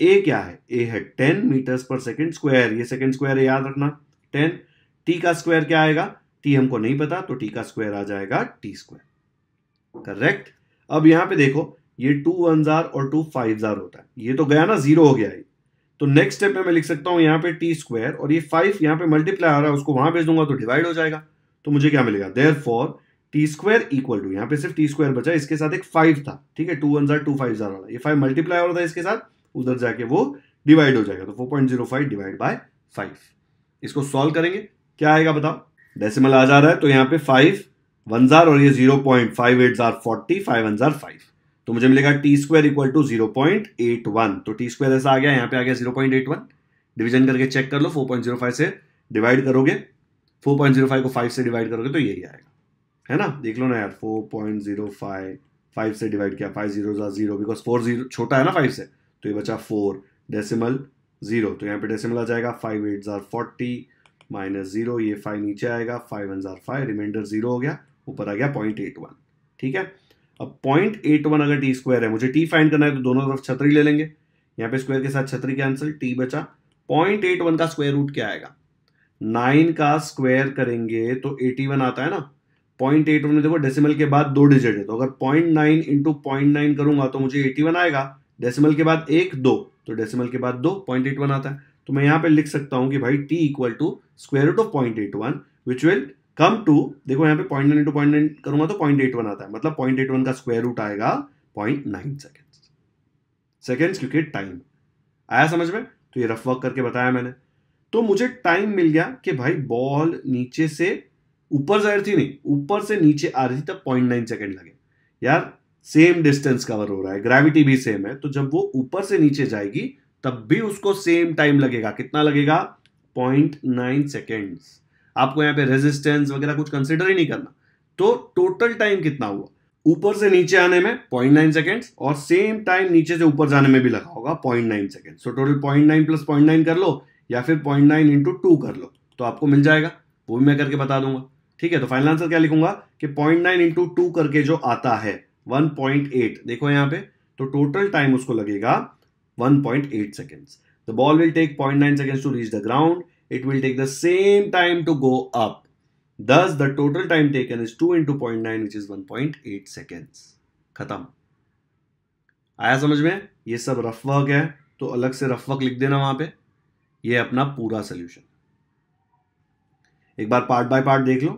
A क्या है ए है ten metres per second square ये सेकेंड स्क्वायर याद रखना टेन टी का स्क्वायर क्या आएगा टी हमको नहीं पता तो टी का स्क्वायर आ जाएगा टी स्क्वायर करेक्ट अब यहां पे देखो ये टू वन जार और टू फाइव जार होता है ये तो गया ना जीरो हो गया ये तो नेक्स्ट स्टेप में मैं लिख सकता हूँ यहाँ पे टी स्क्वायर और ये फाइव यहाँ पे मल्टीप्लाई आ रहा है उसको वहां भेज दूंगा तो डिवाइड हो जाएगा तो मुझे क्या मिलेगा therefore T square equal to यहाँ पे सिर्फ टी स्क्वायर बचा इसके साथ एक फाइव था ठीक है two one jar two five are वाला ये फाइव मल्टीप्लाई हो रहा था इसके साथ उधर जाके वो डिवाइड हो जाएगा तो four point zero five divide by five इसको सॉल्व करेंगे क्या आएगा बताओ डेसिमल आ जा रहा है तो यहाँ पे फाइव वन जार और ये zero point five eight are forty five one jar five तो मुझे मिलेगा T square equal to zero point eight one तो टी स्क्वायर ऐसा आ गया यहाँ पे आ गया zero point eight one division करके चेक कर लो फोर पॉइंट जीरो फाइव से डिवाइड करोगे फोर पॉइंट जीरो फाइव को फाइव से डिवाइड करोगे तो यही आएगा है ना देख लो ना यार four point zero five five से डिवाइड किया five zero zero because four zero छोटा है ना फाइव से तो ये बचा फोर डेसिमल जीरो तो यहाँ पे डेसिमल आ जाएगा five eight are forty minus zero ये फाइव नीचे आएगा five one jar five remainder zero हो गया ऊपर आ गया पॉइंट एट वन ठीक है अब पॉइंट एट वन अगर टी स्क्वायर है मुझे टी फाइंड करना है तो दोनों तरफ छतरी ले लेंगे यहाँ पे स्क्वायर के साथ छतरी आंसर टी बचा पॉइंट एट वन का स्क्वायर रूट क्या आएगा नाइन का स्क्वायर करेंगे तो एटी वन आता है ना पॉइंट एट वन देखो डेसिमल के बाद दो डिजिट है तो अगर point nine into point nine करूंगा तो मुझे एटी वन आएगा डेसिमल के बाद एक दो तो डेसिमल के बाद दो पॉइंट एट वन आता है तो मैं यहाँ पे लिख सकता हूँ कि भाई T equal to square root of point eight one which will come to देखो यहाँ पे point nine to point nine करूंगा तो पॉइंट एट वन आता है मतलब पॉइंट एट वन का स्क्वायर रूट आएगा पॉइंट नाइन सेकेंड सेकेंड क्योंकि टाइम आया समझ में तो ये रफ वर्क करके बताया मैंने तो मुझे टाइम मिल गया कि भाई बॉल नीचे से ऊपर जाहिर थी नहीं ऊपर से नीचे आ रही थी तब पॉइंट नाइन सेकेंड लगे यार सेम डिस्टेंस कवर हो रहा है ग्रेविटी भी सेम है तो जब वो ऊपर से नीचे जाएगी तब भी उसको सेम टाइम लगेगा कितना लगेगा पॉइंट नाइन सेकेंड्स आपको यहाँ पे रेजिस्टेंस वगैरह कुछ कंसिडर ही नहीं करना तो टोटल टाइम कितना हुआ ऊपर से नीचे आने में पॉइंट नाइन सेकेंड और सेम टाइम नीचे से ऊपर जाने में भी लगा होगा point nine second so total point nine plus point nine कर लो या फिर पॉइंट नाइन इंटू टू कर लो तो आपको मिल जाएगा वो भी मैं करके बता दूंगा ठीक है तो फाइनल आंसर क्या लिखूंगा कि पॉइंट नाइन इंटू टू करके जो आता है वन पॉइंट एट देखो यहां पे तो टोटल टाइम उसको लगेगा one point eight second the ball will take point nine second to reach the ground it will take the same time to go up. Thus, the total time taken is 2 into 0.9 which is 1.8 seconds. खत्म आया समझ में ये सब rough work है तो अलग से रफ वर्क लिख देना वहां पे ये अपना पूरा सोल्यूशन एक बार पार्ट बाय पार्ट देख लो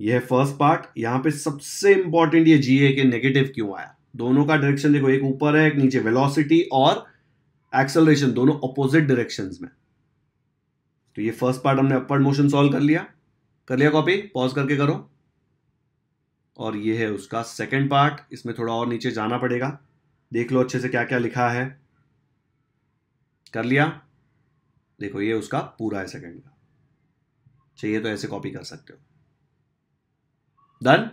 यह है फर्स्ट पार्ट यहाँ पे सबसे इंपॉर्टेंट ये जीए के नेगेटिव क्यों आया दोनों का डायरेक्शन देखो एक ऊपर है एक नीचे वेलोसिटी और एक्सेलरेशन दोनों अपोजिट डायरेक्शंस में तो ये फर्स्ट पार्ट हमने अपवर्ड मोशन सॉल्व कर लिया कर लिया कॉपी पॉज करके करो और ये है उसका सेकेंड पार्ट इसमें थोड़ा और नीचे जाना पड़ेगा देख लो अच्छे से क्या क्या लिखा है कर लिया देखो ये उसका पूरा है सेकेंड का चाहिए अच्छा, तो ऐसे कॉपी कर सकते हो डन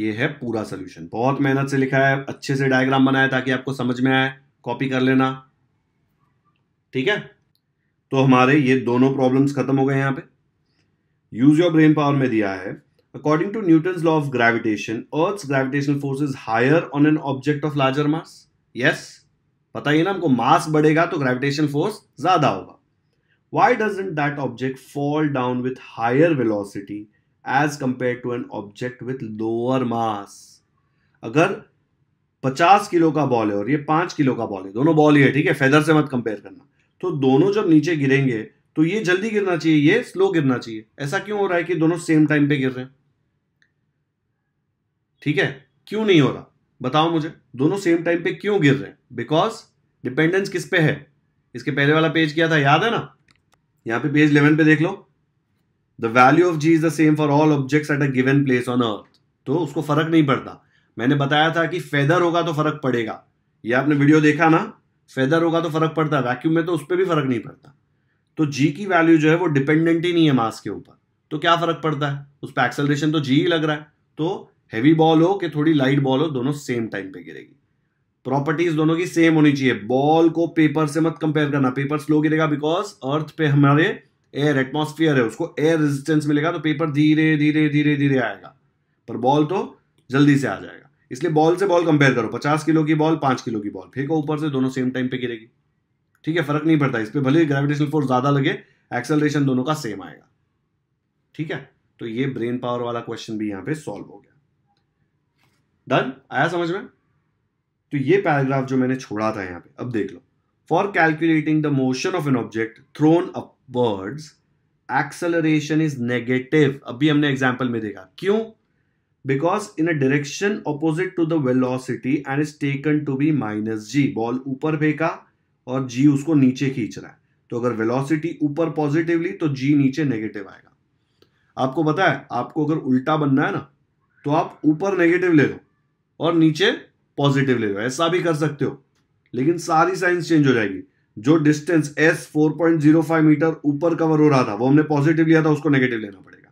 ये है पूरा सोल्यूशन बहुत मेहनत से लिखा है अच्छे से डायग्राम बनाया ताकि आपको समझ में आए कॉपी कर लेना ठीक है तो हमारे ये दोनों प्रॉब्लम्स खत्म हो गए यहाँ पे यूज योर ब्रेन पावर में दिया है according to Newton law of gravitation earth gravitational force is higher on an object of larger mass yes पता ही ना हमको मास बढ़ेगा तो ग्रेविटेशन फोर्स ज्यादा होगा why doesn't that object fall down with higher velocity as compared to an object with lower mass अगर 50 kilo का बॉल है और ये 5 किलो का बॉल है दोनों बॉल ही है ठीक है फेदर से मत कंपेयर करना तो दोनों जब नीचे गिरेंगे तो ये जल्दी गिरना चाहिए ये स्लो गिरना चाहिए ऐसा क्यों हो रहा है कि दोनों सेम टाइम पे गिर रहे हैं ठीक है क्यों नहीं हो रहा बताओ मुझे दोनों सेम टाइम पे क्यों गिर रहे हैं बिकॉज डिपेंडेंस किस पे है इसके पहले वाला पेज क्या था याद है ना यहां पे पेज इलेवन पे देख लो the value of g is the same for all objects at a given place on earth तो उसको फर्क नहीं पड़ता मैंने बताया था कि फेदर होगा तो फर्क पड़ेगा ये आपने वीडियो देखा ना फेदर होगा तो फर्क पड़ता है वैक्यूम में तो उस पर भी फर्क नहीं पड़ता तो जी की वैल्यू जो है वो डिपेंडेंट ही नहीं है मास के ऊपर तो क्या फर्क पड़ता है उस पर एक्सेलरेशन तो जी ही लग रहा है तो हैवी बॉल हो कि थोड़ी लाइट बॉल हो दोनों सेम टाइम पे गिरेगी प्रॉपर्टीज दोनों की सेम होनी चाहिए बॉल को पेपर से मत कंपेयर करना पेपर स्लो गिरेगा बिकॉज अर्थ पे हमारे एयर एटमोस्फियर है उसको एयर रेजिस्टेंस मिलेगा तो पेपर धीरे धीरे धीरे धीरे आएगा पर बॉल तो जल्दी से आ जाएगा इसलिए बॉल से बॉल कंपेयर करो पचास किलो की बॉल पांच किलो की बॉल फेंको ऊपर से दोनों सेम टाइम पे गिरेगी ठीक है फर्क नहीं पड़ता इस पर भले ही ग्रेविटेशन फोर्स ज़्यादा लगे एक्सेलरेशन दोनों का सेम आएगा ठीक है तो ये ब्रेन पावर वाला क्वेश्चन भी यहां पे सॉल्व हो गया डन आया समझ में तो ये पैराग्राफ जो मैंने छोड़ा था यहां पे अब देख लो for calculating the motion of an object thrown upwards acceleration is negative अभी हमने एग्जाम्पल में देखा क्यों because in a direction opposite to the velocity and is taken to be minus g ball ऊपर फेंका और जी उसको नीचे खींच रहा है तो अगर वेलोसिटी ऊपर पॉजिटिवली तो जी नीचे नेगेटिव आएगा आपको पता है आपको अगर उल्टा बनना है ना तो आप ऊपर नेगेटिव ले लो और नीचे पॉजिटिव ले लो ऐसा भी कर सकते हो लेकिन सारी साइंस चेंज हो जाएगी जो डिस्टेंस एस 4.05 मीटर ऊपर कवर हो रहा था वो हमने पॉजिटिव लिया था उसको नेगेटिव लेना पड़ेगा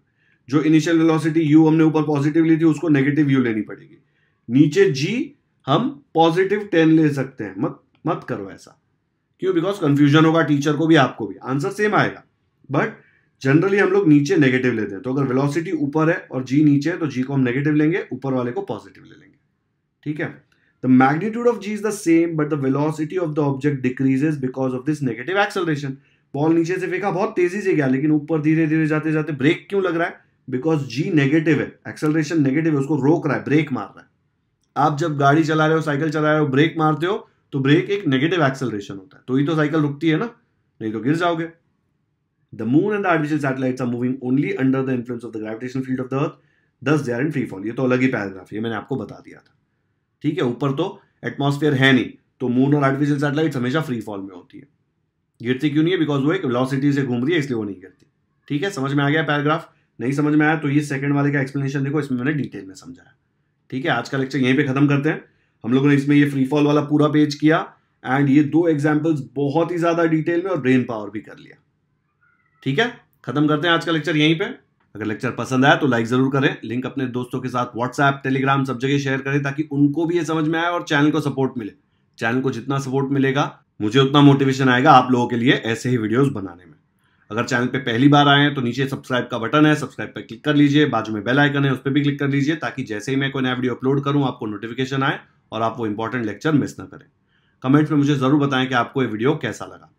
जो इनिशियल वेलोसिटी यू हमने ऊपर पॉजिटिव ली थी उसको नेगेटिव यू लेनी पड़ेगी नीचे जी हम पॉजिटिव टेन ले सकते हैं मत मत करो ऐसा क्यों बिकॉज कंफ्यूजन होगा टीचर को भी आपको भी आंसर सेम आएगा बट जनरली हम लोग नीचे नेगेटिव लेते हैं तो अगर वेलोसिटी ऊपर है और जी नीचे है तो जी को हम नेगेटिव लेंगे ऊपर वाले को पॉजिटिव ले लेंगे ठीक है the magnitude of g is the same but the velocity of the object decreases because of this negative acceleration ball नीचे से फेंका बहुत तेजी से गया लेकिन ऊपर धीरे धीरे जाते जाते ब्रेक क्यों लग रहा है बिकॉज जी नेगेटिव है एक्सेलरेशन नेगेटिव है उसको रोक रहा है ब्रेक मार रहा है आप जब गाड़ी चला रहे हो साइकिल चला रहे हो ब्रेक मारते हो तो ब्रेक एक नेगेटिव एक्सेलरेशन होता है तो ही तो साइकिल रुकती है ना नहीं तो गिर जाओगे the moon and artificial satellite are moving only under the influence of the gravitation field of the earth thus they are in free fall ये तो अलग ही पैराग्राफ ये मैंने आपको बता दिया था ठीक है ऊपर तो एटमॉस्फेयर है नहीं तो मून और आर्टिफिशियल सैटेलाइट हमेशा फ्री फॉल में होती है गिरती क्यों नहीं है बिकॉज वो एक वेलोसिटी से घूम रही है इसलिए वो नहीं गिरती ठीक है समझ में आ गया पैराग्राफ नहीं समझ में आया तो ये सेकंड वाले का एक्सप्लेनेशन देखो इसमें मैंने डिटेल में समझाया ठीक है आज का लेक्चर यहीं पे खत्म करते हैं हम लोगों ने इसमें ये फ्री फॉल वाला पूरा पेज किया एंड ये दो एग्जाम्पल्स बहुत ही ज़्यादा डिटेल में और ब्रेन पावर भी कर लिया ठीक है खत्म करते हैं आज का लेक्चर यहीं पर अगर लेक्चर पसंद आया तो लाइक ज़रूर करें लिंक अपने दोस्तों के साथ व्हाट्सएप टेलीग्राम सब जगह शेयर करें ताकि उनको भी ये समझ में आए और चैनल को सपोर्ट मिले चैनल को जितना सपोर्ट मिलेगा मुझे उतना मोटिवेशन आएगा आप लोगों के लिए ऐसे ही वीडियोस बनाने में अगर चैनल पे पहली बार आए हैं तो नीचे सब्सक्राइब का बटन है सब्सक्राइब पर क्लिक कर लीजिए बाजू में बेल आइकन है उस पर भी क्लिक कर लीजिए ताकि जैसे ही मैं कोई नया वीडियो अपलोड करूँ आपको नोटिफिकेशन आए और आप वो इंपॉर्टेंट लेक्चर मिस ना करें कमेंट्स में मुझे ज़रूर बताएं कि आपको ये वीडियो कैसा लगा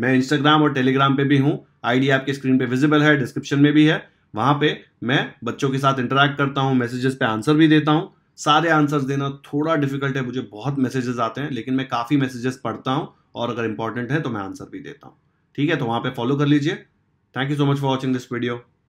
मैं इंस्टाग्राम और टेलीग्राम पर भी हूँ आईडी आपके स्क्रीन पर विजिबल है डिस्क्रिप्शन में भी है वहाँ पर मैं बच्चों के साथ इंटरेक्ट करता हूँ मैसेजेस पर आंसर भी देता हूँ सारे आंसर्स देना थोड़ा डिफिकल्ट है मुझे बहुत मैसेजेस आते हैं लेकिन मैं काफ़ी मैसेजेस पढ़ता हूँ और अगर इंपॉर्टेंट है तो मैं आंसर भी देता हूँ ठीक है तो वहाँ पे फॉलो कर लीजिए thank you so much for watching this video